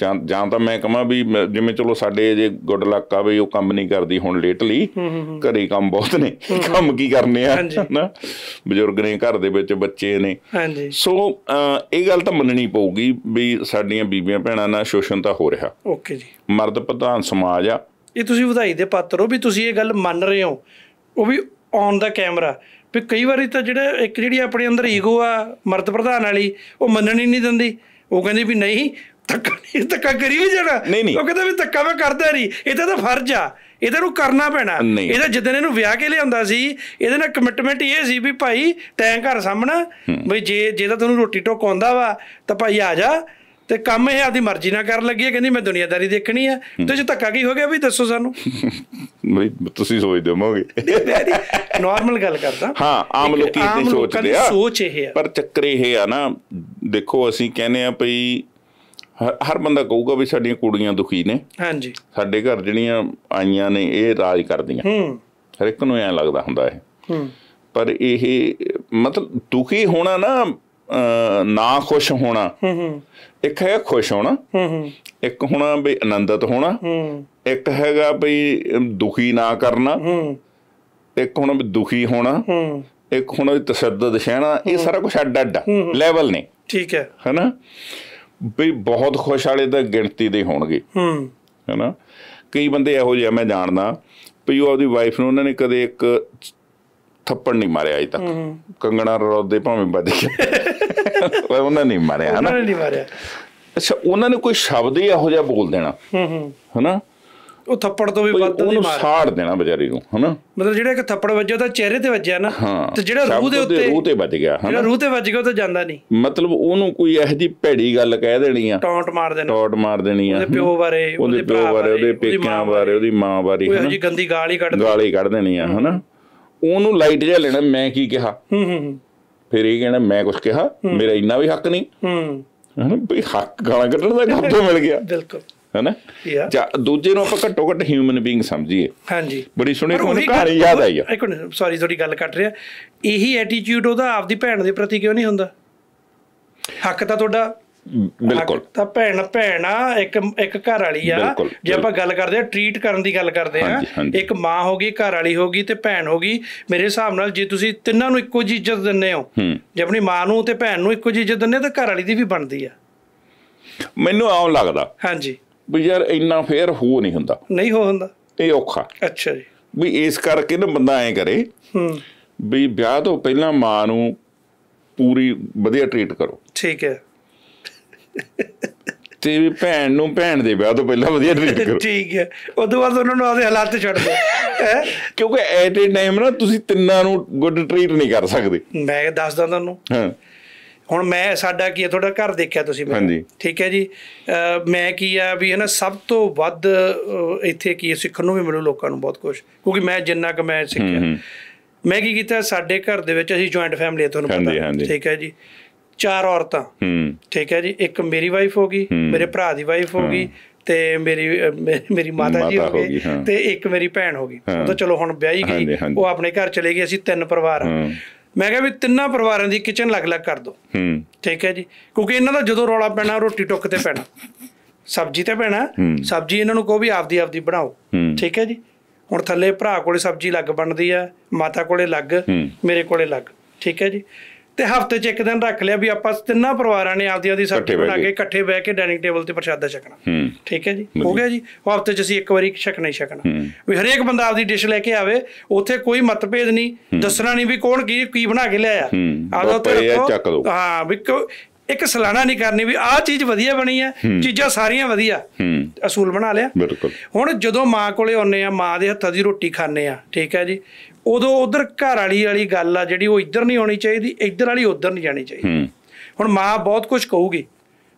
ਜਾਂ ਤਾਂ ਮੈਂ ਕਹਾਂ ਵੀ ਜਿਵੇਂ ਚਲੋ ਸਾਡੇ ਜੇ ਗੁੱਡ ਲੱਕ ਆ ਵੀ ਉਹ ਕੰਮ ਨਹੀਂ ਕਰਦੀ ਹੁਣ ਲੇਟਲੀ ਘਰੇ ਕੰਮ ਬਹੁਤ ਨੇ ਕੰਮ ਕੀ ਕਰਨੇ ਆ ਨਾ ਬਜ਼ੁਰਗ ਨੇ ਘਰ ਦੇ ਵਿੱਚ ਬੱਚੇ ਨੇ ਹਾਂਜੀ ਸੋ ਇਹ ਗੱਲ ਤਾਂ ਮੰਨਣੀ ਪਊਗੀ ਵੀ ਸਾਡੀਆਂ ਬੀਬੀਆਂ ਭੈਣਾਂ ਨਾਲ ਸ਼ੋਸ਼ਣ ਤਾਂ ਹੋ ਰਿਹਾ ਓਕੇ ਜੀ ਮਰਦ ਪ੍ਰਧਾਨ ਸਮਾਜ ਆ ਇਹ ਤੁਸੀਂ ਵਧਾਈ ਦੇ ਪਾਤਰ ਹੋ ਵੀ ਤੁਸੀਂ ਇਹ ਗੱਲ ਮੰਨ ਰਹੇ ਹੋ ਉਹ ਵੀ ਔਨ ਦਾ ਕੈਮਰਾ ਵੀ ਕਈ ਵਾਰੀ ਤਾਂ ਜਿਹੜਾ ਇੱਕ ਜਿਹੜੀ ਆਪਣੇ ਅੰਦਰ ਈਗੋ ਆ ਮਰਦ ਪ੍ਰਧਾਨ ਵਾਲੀ ਉਹ ਮੰਨਣ ਹੀ ਨਹੀਂ ਦਿੰਦੀ ਉਹ ਕਹਿੰਦੀ ਵੀ ਨਹੀਂ ਧੱਕਾ ਨਹੀਂ ਧੱਕਾ ਕਰੀ ਵੀ ਨਹੀਂ ਉਹ ਕਹਿੰਦਾ ਵੀ ਧੱਕਾ ਮੈਂ ਕਰਦਾ ਨਹੀਂ ਇਹ ਤਾਂ ਤਾਂ ਫਰਜ਼ ਆ ਇਹਦੇ ਨੂੰ ਕਰਨਾ ਪੈਣਾ ਇਹਦਾ ਜਿੱਦਣ ਇਹਨੂੰ ਵਿਆਹ ਕੇ ਲਿਆਉਂਦਾ ਸੀ ਇਹਦੇ ਨਾਲ ਕਮਿਟਮੈਂਟ ਇਹ ਸੀ ਵੀ ਭਾਈ ਤੈਂ ਘਰ ਸਾਹਮਣਾ ਵੀ ਜੇ ਜੇ ਤਾਂ ਤੈਨੂੰ ਰੋਟੀ ਟੋਕ ਆਉਂਦਾ ਵਾ ਤਾਂ ਭਾਈ ਆ ਜਾ ਤੇ ਕੰਮ ਇਹ ਆਦੀ ਮਰਜ਼ੀ ਨਾਲ ਕਰਨ ਲੱਗੀ ਹੈ ਕਹਿੰਦੀ ਮੈਂ ਦੁਨੀਆਦਾਰੀ ਦੇਖਣੀ ਆ ਤੇ ਜੇ ਧੱਕਾ ਕੀ ਹੋ ਗਿਆ ਵੀ ਦੱਸੋ ਸਾਨੂੰ ਬਈ ਤੁਸੀਂ ਸੋਚਦੇ ਹੋਵੋਗੇ ਨਾਰਮਲ ਗੱਲ ਕਰਦਾ ਹਾਂ ਆਮ ਲੋਕੀ ਇਹ ਸੋਚਦੇ ਆ ਸੋਚ ਇਹ ਆ ਪਰ ਚੱਕਰ ਇਹ ਆ ਨਾ ਦੇਖੋ ਅਸੀਂ ਕਹਿੰਦੇ ਆ ਭਈ ਹਰ ਬੰਦਾ ਕਹੂਗਾ ਵੀ ਸਾਡੀਆਂ ਕੁੜੀਆਂ ਦੁਖੀ ਨੇ ਹਾਂਜੀ ਸਾਡੇ ਘਰ ਜਿਹੜੀਆਂ ਆਈਆਂ ਨੇ ਇਹ ਰਾਜ ਕਰਦੀਆਂ ਹੂੰ ਹਰ ਇੱਕ ਨੂੰ ਐ ਲੱਗਦਾ ਹੁੰਦਾ ਇਹ ਹੂੰ ਪਰ ਇਹ ਮਤਲਬ ਦੁਖੀ ਹੋਣਾ ਨਾ ਨਾ ਖੁਸ਼ ਹੋਣਾ ਹੂੰ ਹੂੰ ਇੱਕ ਹੈ ਖੁਸ਼ ਹੋਣਾ ਹੂੰ ਹੂੰ ਇੱਕ ਹੋਣਾ ਵੀ ਆਨੰਦਿਤ ਹੋਣਾ ਹੂੰ ਇੱਕ ਹੈਗਾ ਵੀ ਦੁਖੀ ਨਾ ਕਰਨਾ ਹੂੰ ਇੱਕ ਹੋਣਾ ਵੀ ਦੁਖੀ ਹੋਣਾ ਹੂੰ ਇੱਕ ਹੋਣਾ ਵੀ ਤਸ਼ੱਦਦ ਸਹਿਣਾ ਇਹ ਸਾਰਾ ਕੁਝ ਅੱਡ ਅੱਡ ਲੈਵਲ ਨੇ ਠੀਕ ਹੈ ਹੈਨਾ ਵੀ ਬਹੁਤ ਖੁਸ਼ ਵਾਲੇ ਤਾਂ ਗਿਣਤੀ ਦੇ ਹੋਣਗੇ ਹਮ ਹੈਨਾ ਕਈ ਬੰਦੇ ਇਹੋ ਜਿਹੇ ਮੈਂ ਜਾਣਦਾ ਵੀ ਉਹ ਆਪਦੀ ਵਾਈਫ ਨੂੰ ਉਹਨਾਂ ਨੇ ਕਦੇ ਇੱਕ ਥੱਪੜ ਨਹੀਂ ਮਾਰਿਆ ਅਜੇ ਤੱਕ ਕੰਗਣਾ ਰੋਦੇ ਭਾਵੇਂ ਵੱਜ ਗਿਆ ਪਰ ਉਹਨਾਂ ਨੇ ਮਾਰਿਆ ਹਨਾ ਉਹਨਾਂ ਨੇ ਨਹੀਂ ਮਾਰਿਆ ਅੱਛਾ ਉਹਨਾਂ ਨੇ ਕੋਈ ਸ਼ਬਦ ਹੀ ਇਹੋ ਜਿਹਾ ਬੋਲ ਦੇਣਾ ਹਮ ਹਮ ਹੈਨਾ ਉਹ ਥੱਪੜ ਤੋਂ ਵੀ ਵੱਧ ਦੀ ਮਾਰ ਸਾੜ ਦੇਣਾ ਵਿਚਾਰੀ ਨੂੰ ਹਨਾ ਮਤਲਬ ਜਿਹੜਾ ਇੱਕ ਥੱਪੜ ਵੱਜਿਆ ਤਾਂ ਚਿਹਰੇ ਤੇ ਵੱਜਿਆ ਨਾ ਤੇ ਜਿਹੜਾ ਰੂਹ ਦੇ ਉੱਤੇ ਰੂਹ ਤੇ ਵੱਜ ਗਿਆ ਹਨਾ ਜਿਹੜਾ ਰੂਹ ਤੇ ਵੱਜ ਗਿਆ ਉਹ ਤਾਂ ਜਾਂਦਾ ਨਹੀਂ ਮਤਲਬ ਉਹਨੂੰ ਕੋਈ ਇਹੋ ਜੀ ਭੈੜੀ ਗੱਲ ਕਹਿ ਦੇਣੀ ਆ ਟੌਂਟ ਮਾਰ ਦੇਣੀ ਟੌਂਟ ਮਾਰ ਦੇਣੀ ਆ ਉਹਦੇ ਪਿਓ ਬਾਰੇ ਉਹਦੇ ਪਿਓ ਬਾਰੇ ਉਹਦੇ ਪੇਕਿਆਂ ਬਾਰੇ ਉਹਦੀ ਮਾਂ ਬਾਰੇ ਹਨਾ ਉਹ ਜੀ ਗੰਦੀ ਗਾਲ ਹੀ ਕੱਢ ਗਾਲ ਹੀ ਕੱਢ ਦੇਣੀ ਆ ਹਨਾ ਉਹਨੂੰ ਲਾਈਟ ਜਿਹਾ ਲੈਣਾ ਮੈਂ ਕੀ ਕਿਹਾ ਹੂੰ ਹੂੰ ਫਿਰ ਇਹ ਕਹਿਣਾ ਮੈਂ ਕੁਝ ਕਿਹਾ ਮੇਰਾ ਇੰਨਾ ਵੀ ਹੱਕ ਨਹੀਂ ਹੂੰ ਹਨਾ ਵੀ ਹੱਕ ਗਾਲਾਂ ਕੱਢਣ ਦਾ ਕੰਮ ਮਿਲ ਗਿਆ ਬਿਲਕੁਲ ਹੈਨਾ ਜਾਂ ਦੂਜੇ ਨੂੰ ਆਪਾਂ ਘੱਟੋ ਘੱਟ ਹਿਊਮਨ ਬੀਇੰਗ ਸਮਝੀਏ ਹਾਂਜੀ ਬੜੀ ਸੁਣੀ ਤੁਹਾਨੂੰ ਘਰ ਯਾਦ ਆਈ ਆ ਇੱਕ ਮਿੰਟ ਸੌਰੀ ਤੁਹਾਡੀ ਗੱਲ ਕੱਟ ਰਿਹਾ ਇਹੀ ਐਟੀਟਿਊਡ ਉਹਦਾ ਆਪਦੀ ਭੈਣ ਦੇ ਪ੍ਰਤੀ ਕਿਉਂ ਨਹੀਂ ਹੁੰਦਾ ਹੱਕ ਤਾਂ ਤੁਹਾਡਾ ਬਿਲਕੁਲ ਤਾਂ ਭੈਣ ਭੈਣਾ ਇੱਕ ਇੱਕ ਘਰ ਵਾਲੀ ਆ ਜੇ ਆਪਾਂ ਗੱਲ ਕਰਦੇ ਆ ਟ੍ਰੀਟ ਕਰਨ ਦੀ ਗੱਲ ਕਰਦੇ ਆ ਇੱਕ ਮਾਂ ਹੋ ਗਈ ਘਰ ਵਾਲੀ ਹੋ ਗਈ ਤੇ ਭੈਣ ਹੋ ਗਈ ਮੇਰੇ ਹਿਸਾਬ ਨਾਲ ਜੇ ਤੁਸੀਂ ਤਿੰਨਾਂ ਨੂੰ ਇੱਕੋ ਜਿਹੀ ਇੱਜ਼ਤ ਦਿੰਨੇ ਹੋ ਜੇ ਆਪਣੀ ਮਾਂ ਨੂੰ ਤੇ ਭੈਣ ਨੂੰ ਇੱਕੋ ਜਿਹੀ ਇੱਜ਼ਤ ਦਿੰਨੇ ਤਾਂ ਘਰ ਵਾਲੀ ਦੀ ਵੀ ਬਣਦੀ ਆ ਮੈਨੂੰ ਆਉਂ ਲੱਗਦਾ ਹਾਂਜੀ ਵੀ ਯਾਰ ਇੰਨਾ ਫੇਰ ਹੋ ਨਹੀਂ ਹੁੰਦਾ ਨਹੀਂ ਹੋ ਹੁੰਦਾ ਇਹ ਔਖਾ ਅੱਛਾ ਜੀ ਵੀ ਇਸ ਕਰਕੇ ਨਾ ਬੰਦਾ ਐ ਕਰੇ ਹੂੰ ਵੀ ਵਿਆਹ ਤੋਂ ਪਹਿਲਾਂ ਮਾਂ ਨੂੰ ਪੂਰੀ ਵਧੀਆ ਟ੍ਰੀਟ ਕਰੋ ਠੀਕ ਹੈ ਤੇ ਵੀ ਭੈਣ ਨੂੰ ਭੈਣ ਦੇ ਵਿਆਹ ਤੋਂ ਪਹਿਲਾਂ ਵਧੀਆ ਟ੍ਰੀਟ ਕਰੋ ਠੀਕ ਹੈ ਉਦੋਂ ਬਾਅਦ ਉਹਨਾਂ ਨੂੰ ਆਦੇ ਹਾਲਾਤ ਤੇ ਛੱਡ ਦਿਓ ਹੈ ਕਿਉਂਕਿ ਐਟ ਇਟ ਟਾਈਮ ਨਾ ਤੁਸੀਂ ਤਿੰਨਾਂ ਨੂੰ ਗੁੱਡ ਟ੍ਰੀਟ ਨਹੀਂ ਕਰ ਸਕਦੇ ਮੈਂ ਦੱਸਦਾ ਤੁਹਾਨੂੰ ਹਾਂ ਹੁਣ ਮੈਂ ਸਾਡਾ ਕੀ ਹੈ ਤੁਹਾਡਾ ਘਰ ਦੇਖਿਆ ਤੁਸੀਂ ਮੈਂ ਠੀਕ ਹੈ ਜੀ ਮੈਂ ਕੀ ਆ ਵੀ ਹੈ ਨਾ ਸਭ ਤੋਂ ਵੱਧ ਇੱਥੇ ਕੀ ਸਿੱਖਣ ਨੂੰ ਵੀ ਮਿਲੂ ਲੋਕਾਂ ਨੂੰ ਬਹੁਤ ਕੁਝ ਕਿਉਂਕਿ ਮੈਂ ਜਿੰਨਾ ਕਿ ਮੈਂ ਸਿੱਖਿਆ ਮੈਂ ਕੀ ਕੀਤਾ ਸਾਡੇ ਘਰ ਦੇ ਵਿੱਚ ਅਸੀਂ ਜੁਆਇੰਟ ਫੈਮਿਲੀ ਹੈ ਤੁਹਾਨੂੰ ਪਤਾ ਠੀਕ ਹੈ ਜੀ ਚਾਰ ਔਰਤਾਂ ਠੀਕ ਹੈ ਜੀ ਇੱਕ ਮੇਰੀ ਵਾਈਫ ਹੋ ਗਈ ਮੇਰੇ ਭਰਾ ਦੀ ਵਾਈਫ ਹੋ ਗਈ ਤੇ ਮੇਰੀ ਮੇਰੀ ਮਾਤਾ ਜੀ ਹੋ ਗਈ ਤੇ ਇੱਕ ਮੇਰੀ ਭੈਣ ਹੋ ਗਈ ਉਹ ਤਾਂ ਚਲੋ ਹੁਣ ਵਿਆਹੀ ਗਈ ਉਹ ਆਪਣੇ ਘਰ ਚਲੇ ਗਈ ਅਸੀਂ ਤਿੰਨ ਪਰਿਵਾਰ ਆ ਮੈਂ ਕਿਹਾ ਵੀ ਤਿੰਨਾਂ ਪਰਿਵਾਰਾਂ ਦੀ ਕਿਚਨ ਅਲੱਗ-ਅਲੱਗ ਕਰ ਦੋ ਹੂੰ ਠੀਕ ਹੈ ਜੀ ਕਿਉਂਕਿ ਇਹਨਾਂ ਦਾ ਜਦੋਂ ਰੌਲਾ ਪੈਣਾ ਰੋਟੀ ਟੁੱਕ ਤੇ ਪੈਣਾ ਸਬਜ਼ੀ ਤੇ ਪੈਣਾ ਸਬਜ਼ੀ ਇਹਨਾਂ ਨੂੰ ਕਹੋ ਵੀ ਆਪਦੀ ਆਪਦੀ ਬਣਾਓ ਠੀਕ ਹੈ ਜੀ ਹੁਣ ਥੱਲੇ ਭਰਾ ਕੋਲੇ ਸਬਜ਼ੀ ਲੱਗ ਬਣਦੀ ਆ ਮਾਤਾ ਕੋਲੇ ਲੱਗ ਮੇਰੇ ਕੋਲੇ ਲੱਗ ਠੀਕ ਹੈ ਜੀ ਤੇ ਹਫਤੇ 'ਚ ਇੱਕ ਦਿਨ ਰੱਖ ਲਿਆ ਵੀ ਆਪਾਂ ਤਿੰਨਾਂ ਪਰਿਵਾਰਾਂ ਨੇ ਆਪਦੀ ਆਪਦੀ ਸਬਜ਼ੀ ਬਣਾ ਕੇ ਇਕੱਠੇ ਬਹਿ ਕੇ ਡਾਈਨਿੰਗ ਟੇਬਲ ਤੇ ਪ੍ਰਸ਼ਾਦਾ ਛਕਣਾ ਠੀਕ ਹੈ ਜੀ ਹੋ ਗਿਆ ਜੀ ਉਹ ਹਫਤੇ 'ਚ ਅਸੀਂ ਇੱਕ ਵਾਰੀ ਛਕਣਾ ਹੀ ਛਕਣਾ ਵੀ ਹਰੇਕ ਬੰਦਾ ਆਪਦੀ ਡਿਸ਼ ਲੈ ਕੇ ਆਵੇ ਉੱਥੇ ਕੋਈ ਮਤਭੇਦ ਨਹੀਂ ਦੱਸਣਾ ਨਹੀਂ ਵੀ ਕੌਣ ਕੀ ਕੀ ਬਣਾ ਕੇ ਲਿਆਇਆ ਆਪਦਾ ਤੇ ਰੱਖੋ ਹਾਂ ਵੀ ਇੱਕ ਸਲਾਣਾ ਨਹੀਂ ਕਰਨੀ ਵੀ ਆਹ ਚੀਜ਼ ਵਧੀਆ ਬਣੀ ਆ ਚੀਜ਼ਾਂ ਸਾਰੀਆਂ ਵਧੀਆ ਅਸੂਲ ਬਣਾ ਲਿਆ ਬਿਲਕੁਲ ਹੁਣ ਜਦੋਂ ਮਾਂ ਕੋਲੇ ਆਉਨੇ ਆ ਮਾਂ ਦੇ ਹੱਥਾਂ ਦੀ ਰੋਟੀ ਖਾਣੇ ਆ ਠੀਕ ਹੈ ਜੀ ਉਦੋਂ ਉਧਰ ਘਰ ਵਾਲੀ ਵਾਲੀ ਗੱਲ ਆ ਜਿਹੜੀ ਉਹ ਇੱਧਰ ਨਹੀਂ ਆਉਣੀ ਚਾਹੀਦੀ ਇੱਧਰ ਵਾਲੀ ਉਧਰ ਨਹੀਂ ਜਾਣੀ ਚਾਹੀਦੀ ਹੁਣ ਮਾਂ ਬਹੁਤ ਕੁਝ ਕਹੂਗੀ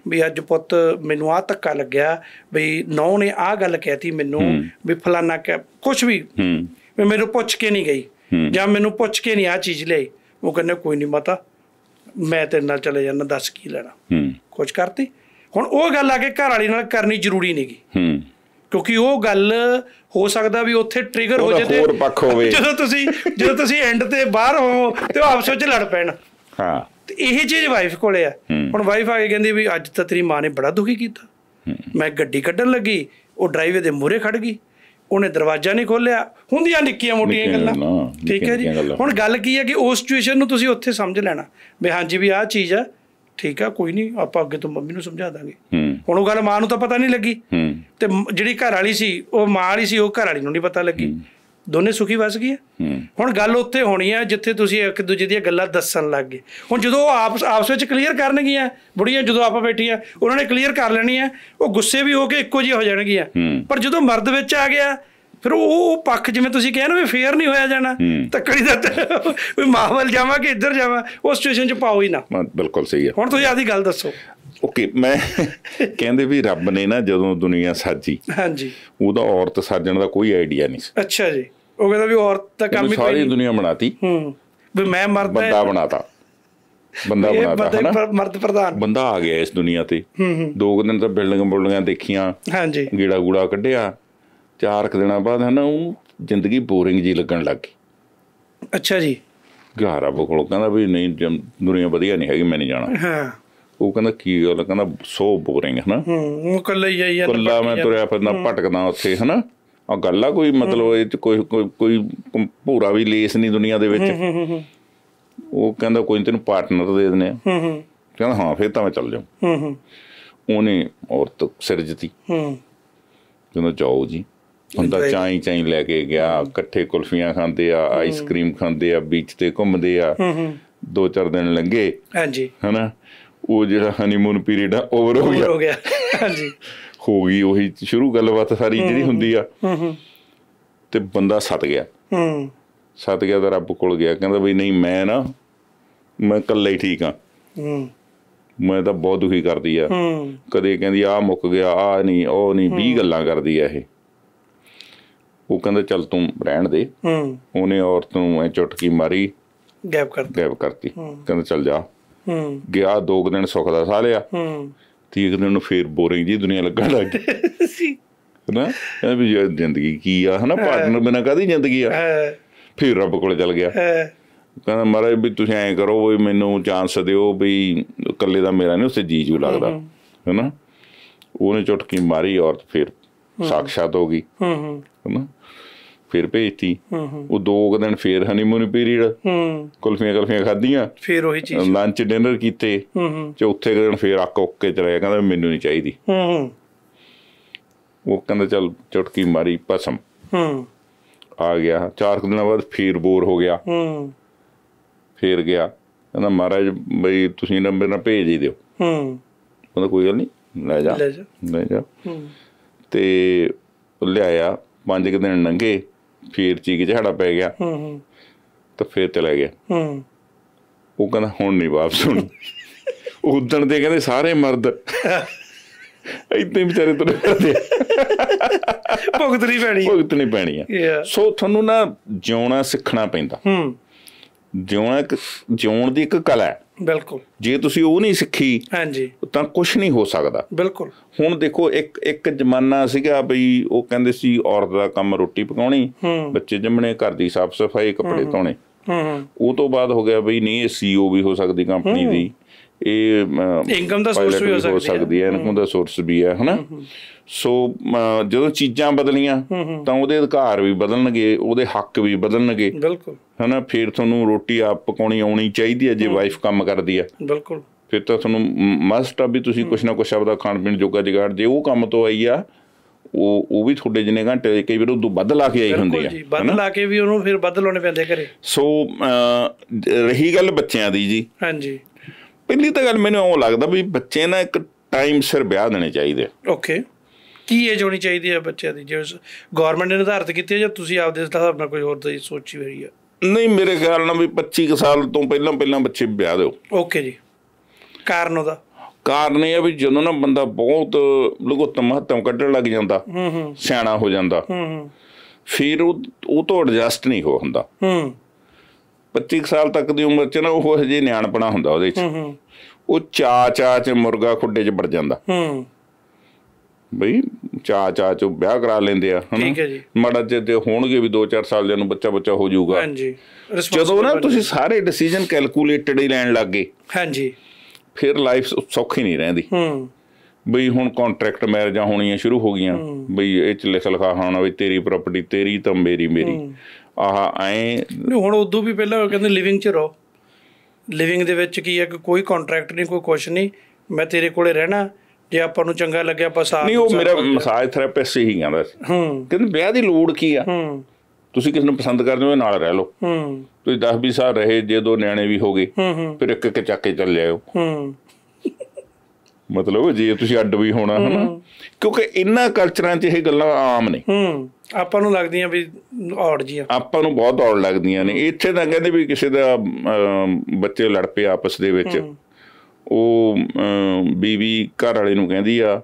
ਵੀ ਅੱਜ ਪੁੱਤ ਮੈਨੂੰ ਆ ਧੱਕਾ ਲੱਗਿਆ ਵੀ ਨੌ ਨੇ ਆ ਗੱਲ ਕਹਿਤੀ ਮੈਨੂੰ ਵੀ ਫਲਾਨਾ ਕੁਝ ਵੀ ਵੀ ਮੈਨੂੰ ਪੁੱਛ ਕੇ ਨਹੀਂ ਗਈ ਜਾਂ ਮੈਨੂੰ ਪੁੱਛ ਕੇ ਨਹੀਂ ਆ ਚੀਜ਼ ਲਈ ਉਹ ਕਹਿੰਦੇ ਕੋਈ ਨਹੀਂ ਮਤਾ ਮੈਂ ਤੇਰੇ ਨਾਲ ਚਲੇ ਜਾਣਾ ਦੱਸ ਕੀ ਲੈਣਾ ਹੂੰ ਕੁਝ ਕਰਤੀ ਹੁਣ ਉਹ ਗੱਲ ਆ ਕੇ ਘਰ ਵਾਲੀ ਨਾਲ ਕਰਨੀ ਜ਼ਰੂਰੀ ਨਹੀਂਗੀ ਹੂੰ ਕਿਉਂਕਿ ਉਹ ਗੱਲ ਹੋ ਸਕਦਾ ਵੀ ਉੱਥੇ ਟ੍ਰਿਗਰ ਹੋ ਜਾਵੇ ਹੋਰ ਪੱਖ ਹੋਵੇ ਜਦੋਂ ਤੁਸੀਂ ਜਦੋਂ ਤੁਸੀਂ ਐਂਡ ਤੇ ਬਾਹਰ ਹੋ ਤੇ ਉਹ ਆਪਸ ਵਿੱਚ ਲੜ ਪੈਣ ਹਾਂ ਤੇ ਇਹ ਚੀਜ਼ ਵਾਈਫ ਕੋਲੇ ਆ ਹੁਣ ਵਾਈਫ ਆ ਕੇ ਕਹਿੰਦੀ ਵੀ ਅੱਜ ਤਾਂ ਤੇਰੀ ਮਾਂ ਨੇ ਬੜਾ ਦੁਖੀ ਕੀਤਾ ਮੈਂ ਗੱਡੀ ਕੱਢਣ ਲੱਗੀ ਉਹ ਡਰਾਈਵੇ ਦੇ ਮੂਰੇ ਖੜ ਗਈ ਉਹਨੇ ਦਰਵਾਜ਼ਾ ਨਹੀਂ ਖੋਲਿਆ ਹੁੰਦੀਆਂ ਨਿੱਕੀਆਂ ਮੋਟੀਆਂ ਗੱਲਾਂ ਠੀਕ ਹੈ ਜੀ ਹੁਣ ਗੱਲ ਕੀ ਹੈ ਕਿ ਉਸ ਸਿਚੁਏਸ਼ਨ ਨੂੰ ਤੁਸੀਂ ਉੱਥੇ ਸਮਝ ਲੈਣਾ ਵੀ ਹਾਂਜੀ ਵੀ ਆਹ ਚੀਜ਼ ਆ ਠੀਕ ਆ ਕੋਈ ਨਹੀਂ ਆਪਾਂ ਅੱਗੇ ਤੋਂ ਮੰਮੀ ਨੂੰ ਸਮਝਾ ਦਾਂਗੇ ਹੁਣ ਉਹ ਗੱਲ ਮਾਂ ਨੂੰ ਤਾਂ ਪਤਾ ਨਹੀਂ ਲੱਗੀ ਤੇ ਜਿਹੜੀ ਘਰ ਵਾਲੀ ਸੀ ਉਹ ਮਾਂ ਵਾਲੀ ਸੀ ਉਹ ਘਰ ਵਾਲੀ ਨੂੰ ਨਹੀਂ ਪਤਾ ਲੱਗੀ ਦੋਨੇ ਸੁਖੀ ਵਸ ਗਏ ਹੁਣ ਗੱਲ ਉੱਥੇ ਹੋਣੀ ਹੈ ਜਿੱਥੇ ਤੁਸੀਂ ਇੱਕ ਦੂਜੇ ਦੀਆਂ ਗੱਲਾਂ ਦੱਸਣ ਲੱਗ ਗਏ ਹੁਣ ਜਦੋਂ ਆਪਸ ਆਪਸ ਵਿੱਚ ਕਲੀਅਰ ਕਰਨਗੀਆਂ ਬੁੜੀਆਂ ਜਦੋਂ ਆਪਾਂ ਬੈਠੀਆਂ ਉਹਨਾਂ ਨੇ ਕਲੀਅਰ ਕਰ ਲੈਣੀ ਹੈ ਉਹ ਗੁੱਸੇ ਵੀ ਹੋ ਕੇ ਇੱਕੋ ਜਿਹੇ ਹੋ ਜਾਣਗੀਆਂ ਪਰ ਜਦੋਂ ਮਰਦ ਵਿੱਚ ਆ ਗਿਆ ਫਿਰ ਉਹ ਪੱਖ ਜਿਵੇਂ ਤੁਸੀਂ ਕਹਿੰਦੇ ਨਾ ਵੀ ਫੇਅਰ ਨਹੀਂ ਹੋਇਆ ਜਾਣਾ ਤੱਕੜੀ ਦਾ ਵੀ ਮਾਹਵਲ ਜਾਵਾਂ ਕਿ ਇੱਧਰ ਜਾਵਾਂ ਉਹ ਸਿਚੁਏਸ਼ਨ 'ਚ ਪਾਓ ਹੀ ਨਾ ਬਿਲਕੁਲ ਸਹੀ ਹੈ ਹੁਣ ਤੁਸੀਂ ਆਦੀ ਗੱਲ ਦੱਸੋ ਓਕੇ ਮੈਂ ਕਹਿੰਦੇ ਵੀ ਰੱਬ ਨੇ ਨਾ ਜਦੋਂ ਦੁਨੀਆ ਸਾਜੀ ਹਾਂਜੀ ਉਹਦਾ ਔਰਤ ਸਾਜਣ ਦਾ ਕੋਈ ਆਈਡੀਆ ਨਹੀਂ ਸੀ ਅੱਛਾ ਜੀ ਉਹ ਕਹਿੰਦਾ ਵੀ ਔਰਤ ਤਾਂ ਕੰਮ ਹੀ ਸਾਰੀ ਦੁਨੀਆ ਬਣਾਤੀ ਹੂੰ ਵੀ ਮੈਂ ਮਰਦਾ ਬੰਦਾ ਬਣਾਤਾ ਬੰਦਾ ਬਣਾਤਾ ਨਾ ਮਰਦ ਪ੍ਰਧਾਨ ਬੰਦਾ ਆ ਗਿਆ ਇਸ ਦੁਨੀਆ ਤੇ ਦੋ ਦਿਨ ਤਾਂ ਬਿਲਡਿੰਗ ਬੁਲਡਿੰਗਾਂ ਦੇਖੀਆਂ ਹਾਂਜੀ ਗੀੜਾ ਗੂੜਾ ਕੱਢਿਆ ਚਾਰ ਕ ਦਿਨਾਂ ਬਾਅਦ ਹਨਾ ਉਹ ਜ਼ਿੰਦਗੀ ਬੋਰਿੰਗ ਜੀ ਲੱਗਣ ਲੱਗ ਗਈ ਅੱਛਾ ਜੀ ਘਾਰਾ ਬਕਲੋ ਕਹਿੰਦਾ ਵੀ ਨਹੀਂ ਦੁਨੀਆ ਵਧੀਆ ਨਹੀਂ ਹੈਗੀ ਮੈਂ ਨਹੀਂ ਜਾਣਾ ਹਾਂ ਉਹ ਕਹਿੰਦਾ ਕੀ ਗੱਲ ਕਹਿੰਦਾ ਸੋ ਬੋਰਿੰਗ ਹਨਾ ਹੂੰ ਉਹ ਕੱਲਾ ਹੀ ਜਾਈ ਜਾਂਦਾ ਕੱਲਾ ਮੈਂ ਤੁਰਿਆ ਫਿਰਨਾ ਭਟਕਦਾ ਉੱਥੇ ਹਨਾ ਆ ਗੱਲ ਆ ਕੋਈ ਮਤਲਬ ਇਹ ਚ ਕੋਈ ਕੋਈ ਭੂਰਾ ਵੀ ਲੇਸ ਨਹੀਂ ਦੁਨੀਆ ਦੇ ਵਿੱਚ ਉਹ ਕਹਿੰਦਾ ਕੋਈ ਤੈਨੂੰ ਪਾਰਟਨਰ ਦੇ ਦਨੇ ਆ ਕਹਿੰਦਾ ਹਾਂ ਫੇਰ ਤਾਂ ਮੈਂ ਚੱਲ ਹੂੰ ਹੂੰ ਉਹਨੇ ਔਰਤ ਸਿਰਜਤੀ ਕਹਿੰਦਾ ਜਾਓ ਜੀ ਹੁੰਦਾ ਚਾਈ ਚਾਈ ਲੈ ਕੇ ਗਿਆ ਇਕੱਠੇ ਕੁਲਫੀਆਂ ਖਾਂਦੇ ਆ ਆਈਸਕ੍ਰੀਮ ਖਾਂਦੇ ਆ ਬੀਚ ਤੇ ਘੁੰਮਦੇ ਆ ਦੋ ਚਾਰ ਦਿਨ ਲੰਘੇ ਹਾਂਜੀ ਹਨਾ ਉਹ ਜਿਹੜਾ ਹਨੀਮੂਨ ਪੀਰੀਅਡ ਆ ਓਵਰ ਹੋ ਗਿਆ ਹਾਂਜੀ ਹੋ ਗਈ ਉਹੀ ਸ਼ੁਰੂ ਗੱਲਬਾਤ ਸਾਰੀ ਜਿਹੜੀ ਹੁੰਦੀ ਆ ਤੇ ਬੰਦਾ ਸੱਤ ਗਿਆ ਹੂੰ ਸੱਤ ਗਿਆ ਤਾਂ ਰੱਬ ਕੋਲ ਗਿਆ ਕਹਿੰਦਾ ਵੀ ਨਹੀਂ ਮੈਂ ਨਾ ਮੈਂ ਇਕੱਲਾ ਹੀ ਠੀਕ ਆ ਹੂੰ ਮੈਂ ਤਾਂ ਬਹੁਤ ਦੁਖੀ ਕਰਦੀ ਆ ਕਦੇ ਕਹਿੰਦੀ ਆ ਮੁੱਕ ਗਿਆ ਆ ਨਹੀਂ ਉਹ ਨਹੀਂ 20 ਗੱਲਾਂ ਕਰਦੀ ਆ ਇਹ ਉਹ ਕਹਿੰਦਾ ਚੱਲ ਤੂੰ ਰਹਿਣ ਦੇ ਹੂੰ ਉਹਨੇ ਔਰਤ ਨੂੰ ਐ ਚੁਟਕੀ ਮਾਰੀ ਗੈਪ ਕਰਤੀ ਗੈਪ ਕਰਤੀ ਕਹਿੰਦਾ ਚੱਲ ਜਾ ਹੂੰ ਗਿਆ ਦੋ ਦਿਨ ਸੁੱਖ ਦਾ ਸਾਹ ਲਿਆ ਹੂੰ ਤੀਕ ਦਿਨ ਨੂੰ ਫੇਰ ਬੋਰਿੰਗ ਜੀ ਦੁਨੀਆ ਲੱਗਣ ਲੱਗ ਗਈ ਨਾ ਇਹ ਵੀ ਜ਼ਿੰਦਗੀ ਕੀ ਆ ਹਨਾ ਪਾਰਟਨਰ ਬਿਨਾ ਕਾਦੀ ਜ਼ਿੰਦਗੀ ਆ ਫਿਰ ਰੱਬ ਕੋਲ ਚਲ ਗਿਆ ਕਹਿੰਦਾ ਮਹਾਰਾਜ ਵੀ ਤੁਸੀਂ ਐਂ ਕਰੋ ਵੀ ਮੈਨੂੰ ਚਾਂਸ ਦਿਓ ਵੀ ਇਕੱਲੇ ਦਾ ਮੇਰਾ ਨਹੀਂ ਉਸੇ ਜੀ ਜੂ ਲੱਗਦਾ ਹਨਾ ਉਹਨੇ ਚੁਟਕੀ ਮਾਰੀ ਔਰ ਫੇਰ ਸਾਖਸ਼ਾਤ ਹੋ ਗਈ ਹੂੰ ਹੂੰ ਹਨਾ ਫਿਰ ਭੇਜਤੀ ਉਹ ਦੋ ਕੁ ਦਿਨ ਫਿਰ ਹਨੀਮੂਨ ਪੀਰੀਅਡ ਕੁਲਫੀਆਂ ਕੁਲਫੀਆਂ ਖਾਧੀਆਂ ਫਿਰ ਉਹੀ ਚੀਜ਼ ਲੰਚ ਡਿਨਰ ਕੀਤੇ ਚੌਥੇ ਦਿਨ ਫਿਰ ਆਕ ਓਕੇ ਚ ਰਹਿ ਕਹਿੰਦਾ ਮੈਨੂੰ ਨਹੀਂ ਚਾਹੀਦੀ ਉਹ ਕਹਿੰਦਾ ਚਲ ਚਟਕੀ ਮਾਰੀ ਪਸਮ ਆ ਗਿਆ ਚਾਰ ਦਿਨਾਂ ਬਾਅਦ ਫਿਰ ਬੋਰ ਹੋ ਗਿਆ ਫਿਰ ਗਿਆ ਕਹਿੰਦਾ ਮਹਾਰਾਜ ਬਈ ਤੁਸੀਂ ਨੰਬਰ ਨਾ ਭੇਜ ਹੀ ਦਿਓ ਹੂੰ ਕਹਿੰਦਾ ਕੋਈ ਗੱਲ ਨਹੀਂ ਲੈ ਜਾ ਲੈ ਜਾ ਲੈ ਜਾ ਤੇ ਲਿਆਇਆ ਪੰਜ ਕਿ ਦਿਨ ਲੰਗੇ ਫੇਰ ਚੀਕ ਝਾੜਾ ਪੈ ਗਿਆ ਹੂੰ ਹੂੰ ਤਾਂ ਫੇਰ ਚਲਾ ਗਿਆ ਹੂੰ ਉਹ ਕਹਿੰਦਾ ਹੁਣ ਨਹੀਂ ਵਾਪਸ ਹੁਣ ਉਦਣ ਦੇ ਕਹਿੰਦੇ ਸਾਰੇ ਮਰਦ ਇੰਨੇ ਵਿਚਾਰੇ ਤੁਰੇ ਫਿਰਦੇ ਨਹੀਂ ਪੈਣੀ ਨਹੀਂ ਪੈਣੀ ਆ ਸੋ ਤੁਹਾਨੂੰ ਨਾ ਜਿਉਣਾ ਸਿੱਖਣਾ ਪੈਂਦਾ ਹੂੰ ਜਿਉਣਾ ਇੱਕ ਜਿਉਣ ਦੀ ਇੱਕ ਕਲਾ ਹੈ ਬਿਲਕੁਲ ਜੇ ਤੁਸੀਂ ਉਹ ਨਹੀਂ ਸਿੱਖੀ ਹਾਂਜੀ ਤਾਂ ਕੁਝ ਨਹੀਂ ਹੋ ਸਕਦਾ ਬਿਲਕੁਲ ਹੁਣ ਦੇਖੋ ਇੱਕ ਇੱਕ ਜ਼ਮਾਨਾ ਸੀਗਾ ਬਈ ਉਹ ਕਹਿੰਦੇ ਸੀ ਔਰਤ ਦਾ ਕੰਮ ਰੋਟੀ ਪਕਾਉਣੀ ਬੱਚੇ ਜੰਮਣੇ ਘਰ ਦੀ ਸਾਫ਼ ਸਫਾਈ ਕੱਪੜੇ ਧੋਣੇ ਹੂੰ ਉਹ ਤੋਂ ਬਾਅਦ ਹੋ ਗਿਆ ਬਈ ਨਹੀਂ ਇਹ ਸੀਓ ਵੀ ਹੋ ਸਕਦੀ ਕੰਪਨੀ ਦੀ ਇਹ ਇਨਕਮ ਦਾ ਸੋਰਸ ਵੀ ਹੋ ਸਕਦੀ ਹੈ ਇਨਕਮ ਦਾ ਸੋਰਸ ਵੀ ਹੈ ਹਨਾ ਸੋ ਜਦੋਂ ਚੀਜ਼ਾਂ ਬਦਲੀਆਂ ਤਾਂ ਉਹਦੇ ਅਧਿਕਾਰ ਵੀ ਬਦਲਣਗੇ ਉਹਦੇ ਹੱਕ ਵੀ ਬਦਲਣਗੇ ਬਿਲਕੁਲ ਹਨਾ ਫਿਰ ਤੁਹਾਨੂੰ ਰੋਟੀ ਆਪ ਪਕਾਉਣੀ ਆਉਣੀ ਚਾਹੀਦੀ ਹੈ ਜੇ ਵਾਈਫ ਕੰਮ ਕਰਦੀ ਹੈ ਬਿਲਕੁਲ ਫਿਰ ਤਾਂ ਤੁਹਾਨੂੰ ਮਸਟ ਆ ਵੀ ਤੁਸੀਂ ਕੁਛ ਨਾ ਕੁਛ ਆਪਦਾ ਖਾਣ ਪੀਣ ਜੋਗਾ ਜਗਾੜ ਦੇ ਉਹ ਕੰਮ ਤੋਂ ਆਈ ਆ ਉਹ ਉਹ ਵੀ ਤੁਹਾਡੇ ਜਿੰਨੇ ਘੰਟੇ ਕਈ ਵਾਰ ਉਹ ਵੱਧ ਲਾ ਕੇ ਆਈ ਹੁੰਦੀ ਆ ਵੱਧ ਲਾ ਕੇ ਵੀ ਉਹਨੂੰ ਫਿਰ ਵੱਧ ਲਾਉਣੇ ਪੈਂਦੇ ਘਰੇ ਸੋ ਰਹੀ ਗੱਲ ਬੱਚਿਆਂ ਦੀ ਜੀ ਹਾਂਜੀ ਪਹਿਲੀ ਤਾਂ ਗੱਲ ਮੈਨੂੰ ਉਹ ਲੱਗਦਾ ਵੀ ਬੱਚੇ ਨਾ ਇੱਕ ਟਾਈਮ ਸਿਰ ਵਿਆਹ ਦੇਣੇ ਚਾਹੀਦੇ ਓਕੇ ਕੀ ਏਜ ਹੋਣੀ ਚਾਹੀਦੀ ਹੈ ਬੱਚਿਆਂ ਦੀ ਜੇ ਗਵਰਨਮੈਂਟ ਨੇ ਨਿਰਧਾਰਿਤ ਕੀਤੀ ਹੈ ਜਾਂ ਤੁਸੀਂ ਆਪਦੇ ਹਿਸਾਬ ਨਾਲ ਕੋਈ ਹੋਰ ਚੀਜ਼ ਸੋਚੀ ਹੋਈ ਹੈ ਨਹੀਂ ਮੇਰੇ ਖਿਆਲ ਨਾਲ ਵੀ 25 ਸਾਲ ਤੋਂ ਪਹਿਲਾਂ ਪਹਿਲਾਂ ਬੱਚੇ ਵਿਆਹ ਦਿਓ ਓਕੇ ਜੀ ਕਾਰਨ ਉਹਦਾ ਕਾਰਨ ਇਹ ਹੈ ਵੀ ਜਦੋਂ ਨਾ ਬੰਦਾ ਬਹੁਤ ਲਗੋਤ ਮਹੱਤਵ ਕੱਢਣ ਲੱਗ ਜਾਂਦਾ ਹੂੰ ਹੂੰ ਸਿਆਣਾ ਹੋ ਜਾਂਦਾ ਹੂੰ ਹੂੰ ਫਿਰ ਉਹ ਉਹ ਤੋਂ ਐਡਜਸਟ ਨਹੀਂ ਹੋ ਹੁੰਦਾ ਹੂੰ 25 ਸਾਲ ਤੱਕ ਦੀ ਉਮਰ 'ਚ ਨਾ ਉਹ ਹਜੇ ਨਿਆਣਪਣਾ ਹੁੰਦਾ ਉਹਦੇ 'ਚ ਉਹ ਚਾ ਚਾ 'ਚ ਮੁਰਗਾ ਖੁੱਡੇ 'ਚ ਵੜ ਜਾਂਦਾ ਹੂੰ ਬਈ ਚਾ ਚਾ 'ਚ ਵਿਆਹ ਕਰਾ ਲੈਂਦੇ ਆ ਹਨਾ ਮੜਾ ਜੇ ਤੇ ਹੋਣਗੇ ਵੀ 2-4 ਸਾਲ ਦੇ ਨੂੰ ਬੱਚਾ ਬੱਚਾ ਹੋ ਜਾਊਗਾ ਹਾਂਜੀ ਜਦੋਂ ਨਾ ਤੁਸੀਂ ਸਾਰੇ ਡਿਸੀਜਨ ਕੈਲਕੂਲੇਟਡ ਹੀ ਲੈਣ ਲੱਗ ਗਏ ਹਾਂਜੀ ਫਿਰ ਲਾਈਫ ਸੌਖੀ ਨਹੀਂ ਰਹਿੰਦੀ ਹੂੰ ਬਈ ਹੁਣ ਕੰਟਰੈਕਟ ਮੈਰਿਜਾਂ ਹੋਣੀਆਂ ਸ਼ੁਰੂ ਹੋ ਗਈਆਂ ਬਈ ਇਹ ਚ ਲਿਖ ਲਿਖਾ ਹੋਣਾ ਵੀ ਤੇਰੀ ਪ੍ਰਾਪਰਟੀ ਤੇਰੀ ਤਾਂ ਮੇਰੀ ਮੇਰੀ ਆਹ ਐ ਨਹੀਂ ਹੁਣ ਉਦੋਂ ਵੀ ਪਹਿਲਾਂ ਕਹਿੰਦੇ ਲਿਵਿੰਗ 'ਚ ਰਹੋ ਲਿਵਿੰਗ ਦੇ ਵਿੱਚ ਕੀ ਹੈ ਕਿ ਕੋਈ ਕੰਟਰੈਕਟ ਨਹੀਂ ਕੋਈ ਕੁਝ ਨਹੀਂ ਮੈਂ ਤੇਰੇ ਕੋਲੇ ਰਹਿਣਾ ਜੇ ਆਪਾਂ ਨੂੰ ਚੰਗਾ ਲੱਗਿਆ ਆਪਾਂ ਸਾਥ ਨਹੀਂ ਉਹ ਮੇਰਾ ਮਸਾਜ ਥੈਰੇਪਿਸਟ ਹੀ ਕਹਿੰਦਾ ਸੀ ਹੂੰ ਕਹਿੰਦੇ ਵਿਆਹ ਦੀ ਲੋੜ ਕੀ ਆ ਹੂੰ ਤੁਸੀਂ ਕਿਸ ਨੂੰ ਪਸੰਦ ਕਰਦੇ ਹੋ ਨਾਲ ਰਹਿ ਲਓ ਹੂੰ ਤੁਸੀਂ 10 20 ਸਾਲ ਰਹੇ ਜੇ ਦੋ ਨਿਆਣੇ ਵੀ ਹੋ ਗਏ ਹੂੰ ਫਿਰ ਇੱਕ ਇੱਕ ਚੱਕ ਕੇ ਚੱਲ ਜਾਇਓ ਹੂੰ ਮਤਲਬ ਜੇ ਤੁਸੀਂ ਅੱਡ ਵੀ ਹੋਣਾ ਹਨਾ ਕਿਉਂਕਿ ਇਨ੍ਹਾਂ ਕਲਚਰਾਂ 'ਚ ਇਹ ਗੱਲਾਂ ਆਮ ਨੇ ਹੂੰ ਆਪਾਂ ਨੂੰ ਲੱਗਦੀਆਂ ਵੀ ਔੜ ਜੀ ਆਪਾਂ ਨੂੰ ਬਹੁਤ ਔੜ ਲੱਗਦੀਆਂ ਨੇ ਇੱਥੇ ਤਾਂ ਕਹਿੰਦੇ ਵੀ ਕਿਸੇ ਦਾ ਬੱਚੇ ਲੜ ਪਏ ਆਪਸ ਦੇ ਵਿੱਚ ਉਹ ਬੀਵੀ ਘਰ ਵਾਲੇ ਨੂੰ ਕਹਿੰਦੀ ਆ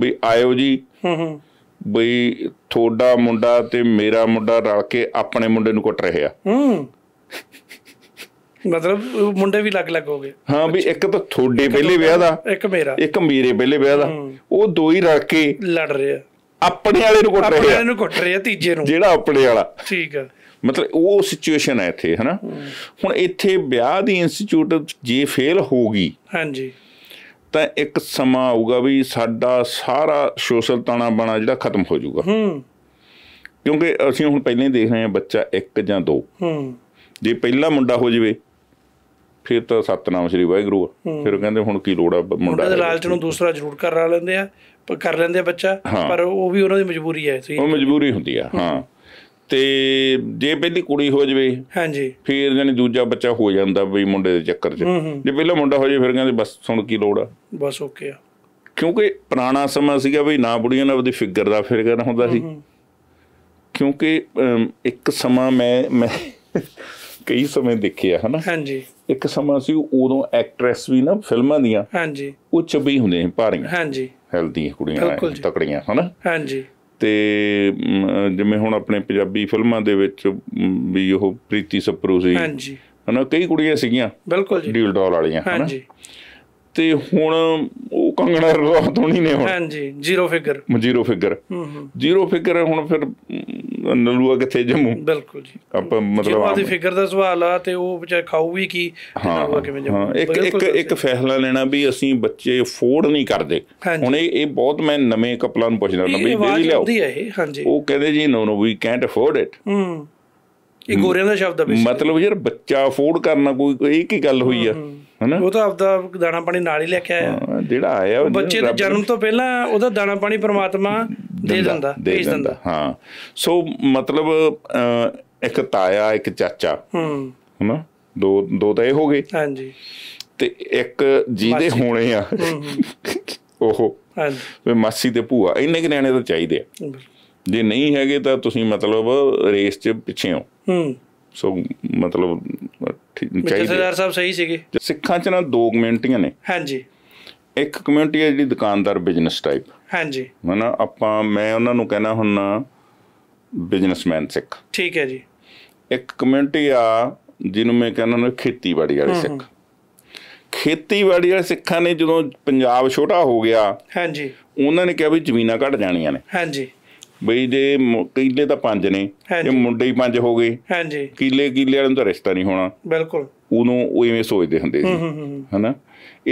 ਵੀ ਆਇਓ ਜੀ ਹੂੰ ਹੂੰ ਬਈ ਥੋੜਾ ਮੁੰਡਾ ਤੇ ਮੇਰਾ ਮੁੰਡਾ ਰਲ ਕੇ ਆਪਣੇ ਮੁੰਡੇ ਨੂੰ ਕੁੱਟ ਰਹੇ ਆ ਹੂੰ ਮਤਲਬ ਮੁੰਡੇ ਵੀ ਲੱਗ ਲੱਗ ਹੋ ਗਏ ਹਾਂ ਵੀ ਇੱਕ ਤਾਂ ਥੋੜੇ ਪਹਿਲੇ ਵਿਆਹ ਦਾ ਇੱਕ ਮੇਰਾ ਇੱਕ ਮੇਰੇ ਪਹਿਲੇ ਵਿਆਹ ਦਾ ਉਹ ਦੋ ਹੀ ਰਲ ਕੇ ਲੜ ਰਹੇ ਆ ਆਪਣੇ ਵਾਲੇ ਨੂੰ ਕੁੱਟ ਰਹੇ ਆ ਆਪਣੇ ਨੂੰ ਕੁੱਟ ਰਹੇ ਆ ਤੀਜੇ ਨੂੰ ਜਿਹੜਾ ਆਪਣੇ ਵਾਲਾ ਠੀਕ ਆ ਮਤਲਬ ਉਹ ਸਿਚੁਏਸ਼ਨ ਹੈ ਇੱਥੇ ਹਨਾ ਹੁਣ ਇੱਥੇ ਵਿਆਹ ਦੀ ਇੰਸਟੀਚਿਊਟ ਜੇ ਫੇਲ ਹੋ ਗਈ ਹਾਂਜੀ ਤਾਂ ਇੱਕ ਸਮਾਂ ਆਊਗਾ ਵੀ ਸਾਡਾ ਸਾਰਾ ਸੋਸ਼ਲ ਤਾਣਾ ਬਣਾ ਜਿਹੜਾ ਖਤਮ ਹੋ ਜਾਊਗਾ ਹੂੰ ਕਿਉਂਕਿ ਅਸੀਂ ਹੁਣ ਪਹਿਲਾਂ ਹੀ ਦੇਖ ਰਹੇ ਹਾਂ ਬੱਚਾ ਇੱਕ ਜਾਂ ਦੋ ਹੂੰ ਜੇ ਪਹਿਲਾ ਮੁੰਡਾ ਹੋ ਜਵੇ ਫਿਰ ਤਾਂ ਸਤਨਾਮ ਸ੍ਰੀ ਵਾਹਿਗੁਰੂ ਫਿਰ ਕਹਿੰਦੇ ਹੁਣ ਕੀ ਲੋੜ ਆ ਮੁੰਡਾ ਦੇ ਲਾਲਚ ਨੂੰ ਦੂਸਰਾ ਜ਼ਰੂਰ ਕਰਾ ਲੈਂਦੇ ਆ ਪਰ ਕਰ ਲੈਂਦੇ ਬੱਚਾ ਪਰ ਉਹ ਵੀ ਉਹਨਾਂ ਦੀ ਮਜਬੂਰੀ ਹੈ ਸਹੀ ਉਹ ਮਜਬੂਰੀ ਹੁੰਦੀ ਆ ਹਾਂ ਤੇ ਜੇ ਪਹਿਲੀ ਕੁੜੀ ਹੋ ਜਵੇ ਹਾਂਜੀ ਫਿਰ ਜਾਨੀ ਦੂਜਾ ਬੱਚਾ ਹੋ ਜਾਂਦਾ ਵੀ ਮੁੰਡੇ ਦੇ ਚੱਕਰ 'ਚ ਜੇ ਪਹਿਲਾ ਮੁੰਡਾ ਹੋ ਜੇ ਫਿਰ ਕਹਿੰਦੇ ਬਸ ਸੁਣ ਕੀ ਲੋੜ ਆ ਬਸ ਓਕੇ ਆ ਕਿਉਂਕਿ ਪੁਰਾਣਾ ਸਮਾਂ ਸੀਗਾ ਵੀ ਨਾ ਬੁੜੀਆਂ ਨਾਲ ਉਹਦੀ ਫਿਗਰ ਦਾ ਕਰਨਾ ਹੁੰਦਾ ਸੀ ਕਿਉਂਕਿ ਇੱਕ ਸਮਾਂ ਮੈਂ ਮੈਂ ਕਈ ਸਮੇਂ ਦੇਖਿਆ ਹਨਾ ਹਾਂਜੀ ਇੱਕ ਸਮਾਂ ਸੀ ਉਦੋਂ ਐਕਟ੍ਰੈਸ ਵੀ ਨਾ ਫਿਲਮਾਂ ਦੀਆਂ ਹਾਂਜੀ ਉਹ ਚਬੀ ਹੁੰਦੇ ਭਾਰੀਆਂ ਹਾਂਜੀ ਹੈਲਦੀ ਕੁੜੀਆਂ ਐਂ ਤਕੜੀਆਂ ਹਨਾ ਹਾਂਜੀ ਤੇ ਜਿਵੇਂ ਹੁਣ ਆਪਣੇ ਪੰਜਾਬੀ ਫਿਲਮਾਂ ਦੇ ਵਿੱਚ ਵੀ ਉਹ ਪ੍ਰੀਤੀ ਸਪਰੂ ਸੀ ਹਾਂਜੀ ਹਨਾ ਕਈ ਕੁੜੀਆਂ ਸੀਗੀਆਂ ਬਿਲਕੁਲ ਜੀ ਡੀਲ ਡਾਲ ਵਾਲੀਆਂ ਹਨਾ ਹਾਂਜੀ ਤੇ ਹੁਣ ਉਹ ਕੰਗਣਾ ਰਣੌਤ ਹੋਣੀ ਨੇ ਹੁਣ ਹਾਂਜੀ ਜ਼ੀਰੋ ਫਿਗਰ ਜ਼ੀਰੋ ਫਿਗਰ ਹੂੰ ਹੂੰ ਜ਼ੀਰੋ ਫਿਗਰ ਹੁਣ ਫਿਰ ਨਲੂਆ ਕਿੱਥੇ ਜੰਮੂ ਬਿਲਕੁਲ ਜੀ ਆਪਾਂ ਮਤਲਬ ਆਪਾਂ ਦੀ ਫਿਗਰ ਦਾ ਸਵਾਲ ਆ ਤੇ ਉਹ ਵਿਚਾਰ ਖਾਊ ਵੀ ਕੀ ਨਲੂਆ ਕਿਵੇਂ ਜੰਮੂ ਹਾਂ ਇੱਕ ਇੱਕ ਇੱਕ ਫੈਸਲਾ ਲੈਣਾ ਵੀ ਅਸੀਂ ਬੱਚੇ ਅਫੋਰਡ ਨਹੀਂ ਕਰਦੇ ਹੁਣ ਇਹ ਇਹ ਬਹੁਤ ਮੈਂ ਨਵੇਂ ਕਪਲਾਂ ਨੂੰ ਪੁੱਛਦਾ ਨਾ ਵੀ ਦੇ ਲਿਆਓ ਉਹ ਕਹਿੰਦੇ ਜੀ no no we can't afford it ਹੂੰ ਇਹ ਗੋਰਿਆਂ ਦਾ ਸ਼ਬਦ ਆ ਬੇਸ਼ੱਕ ਮਤਲਬ ਯਾਰ ਬੱਚਾ ਅਫੋਰਡ ਕਰਨਾ ਕੋਈ ਇਹ ਕੀ ਗੱਲ ਹੋਈ ਆ ਹਨਾ ਉਹ ਤਾਂ ਆਪਦਾ ਦਾਣਾ ਪਾਣੀ ਨਾਲ ਹੀ ਲੈ ਕੇ ਆਇਆ ਜਿਹੜਾ ਆਇਆ ਬੱਚੇ ਦੇ ਜਨਮ ਤੋਂ ਪਹਿਲਾਂ ਉਹਦਾ ਦਾਣਾ ਪਾਣੀ ਪ੍ਰਮਾਤਮਾ ਦੇ ਦਿੰਦਾ ਦੇ ਦਿੰਦਾ ਹਾਂ ਸੋ ਮਤਲਬ ਇੱਕ ਤਾਇਆ ਇੱਕ ਚਾਚਾ ਹੂੰ ਹਨਾ ਦੋ ਦੋ ਤਾਂ ਇਹ ਹੋ ਗਏ ਹਾਂਜੀ ਤੇ ਇੱਕ ਜਿਹਦੇ ਹੋਣੇ ਆ ਉਹ ਹਾਂਜੀ ਮਾਸੀ ਦੇ ਭੂਆ ਇੰਨੇ ਕਿ ਨਿਆਣੇ ਤਾਂ ਚਾਹੀਦੇ ਆ ਜੇ ਨਹੀਂ ਹੈਗੇ ਤਾਂ ਤੁਸੀਂ ਮਤਲਬ ਰੇਸ 'ਚ ਪਿੱਛੇ ਹੋ ਹੂੰ ਸੋ ਮਤਲਬ ਚਾਹੀਦਾ ਸਰਦਾਰ ਸਾਹਿਬ ਸਹੀ ਸੀਗੇ ਸਿੱਖਾਂ 'ਚ ਨਾ ਦੋ ਕਮਿਊਨਿਟੀਆਂ ਨੇ ਹਾਂਜੀ ਇੱਕ ਕਮਿਊਨਿਟੀ ਹੈ ਜਿਹੜੀ ਦੁਕਾਨਦਾਰ ਬਿਜ਼ਨਸ ਟਾਈਪ ਹਾਂਜੀ ਮਨਾ ਆਪਾਂ ਮੈਂ ਉਹਨਾਂ ਨੂੰ ਕਹਿਣਾ ਹੁੰਨਾ ਬਿਜ਼ਨਸਮੈਨ ਸਿੱਖ ਠੀਕ ਹੈ ਜੀ ਇੱਕ ਕਮਿਊਨਿਟੀ ਆ ਜਿਹਨੂੰ ਮੈਂ ਕਹਿੰਦਾ ਨਾ ਖੇਤੀਬਾੜੀ ਵਾਲੇ ਸਿੱਖ ਖੇਤੀਬਾੜੀ ਵਾਲੇ ਸਿੱਖਾਂ ਨੇ ਜਦੋਂ ਪੰਜਾਬ ਛੋਟਾ ਹੋ ਗਿਆ ਹਾਂਜੀ ਉਹਨਾਂ ਨੇ ਕਿਹਾ ਵੀ ਜ਼ਮੀਨਾਂ ਘਟ ਜਾਣੀਆਂ ਨੇ ਹਾਂਜੀ ਬਈ ਜੇ ਕਿਲੇ ਤਾਂ ਪੰਜ ਨੇ ਇਹ ਮੁੰਡੇ ਹੀ ਪੰਜ ਹੋ ਗਏ ਹਾਂਜੀ ਕਿਲੇ ਕਿਲੇ ਵਾਲਿਆਂ ਦਾ ਰਿਸ਼ਤਾ ਨਹੀਂ ਹੋਣਾ ਬਿਲਕੁਲ ਉਹਨੂੰ ਉਹ ਇਵੇਂ ਸੋਚਦੇ ਹੁੰਦੇ ਸੀ ਹਨਾ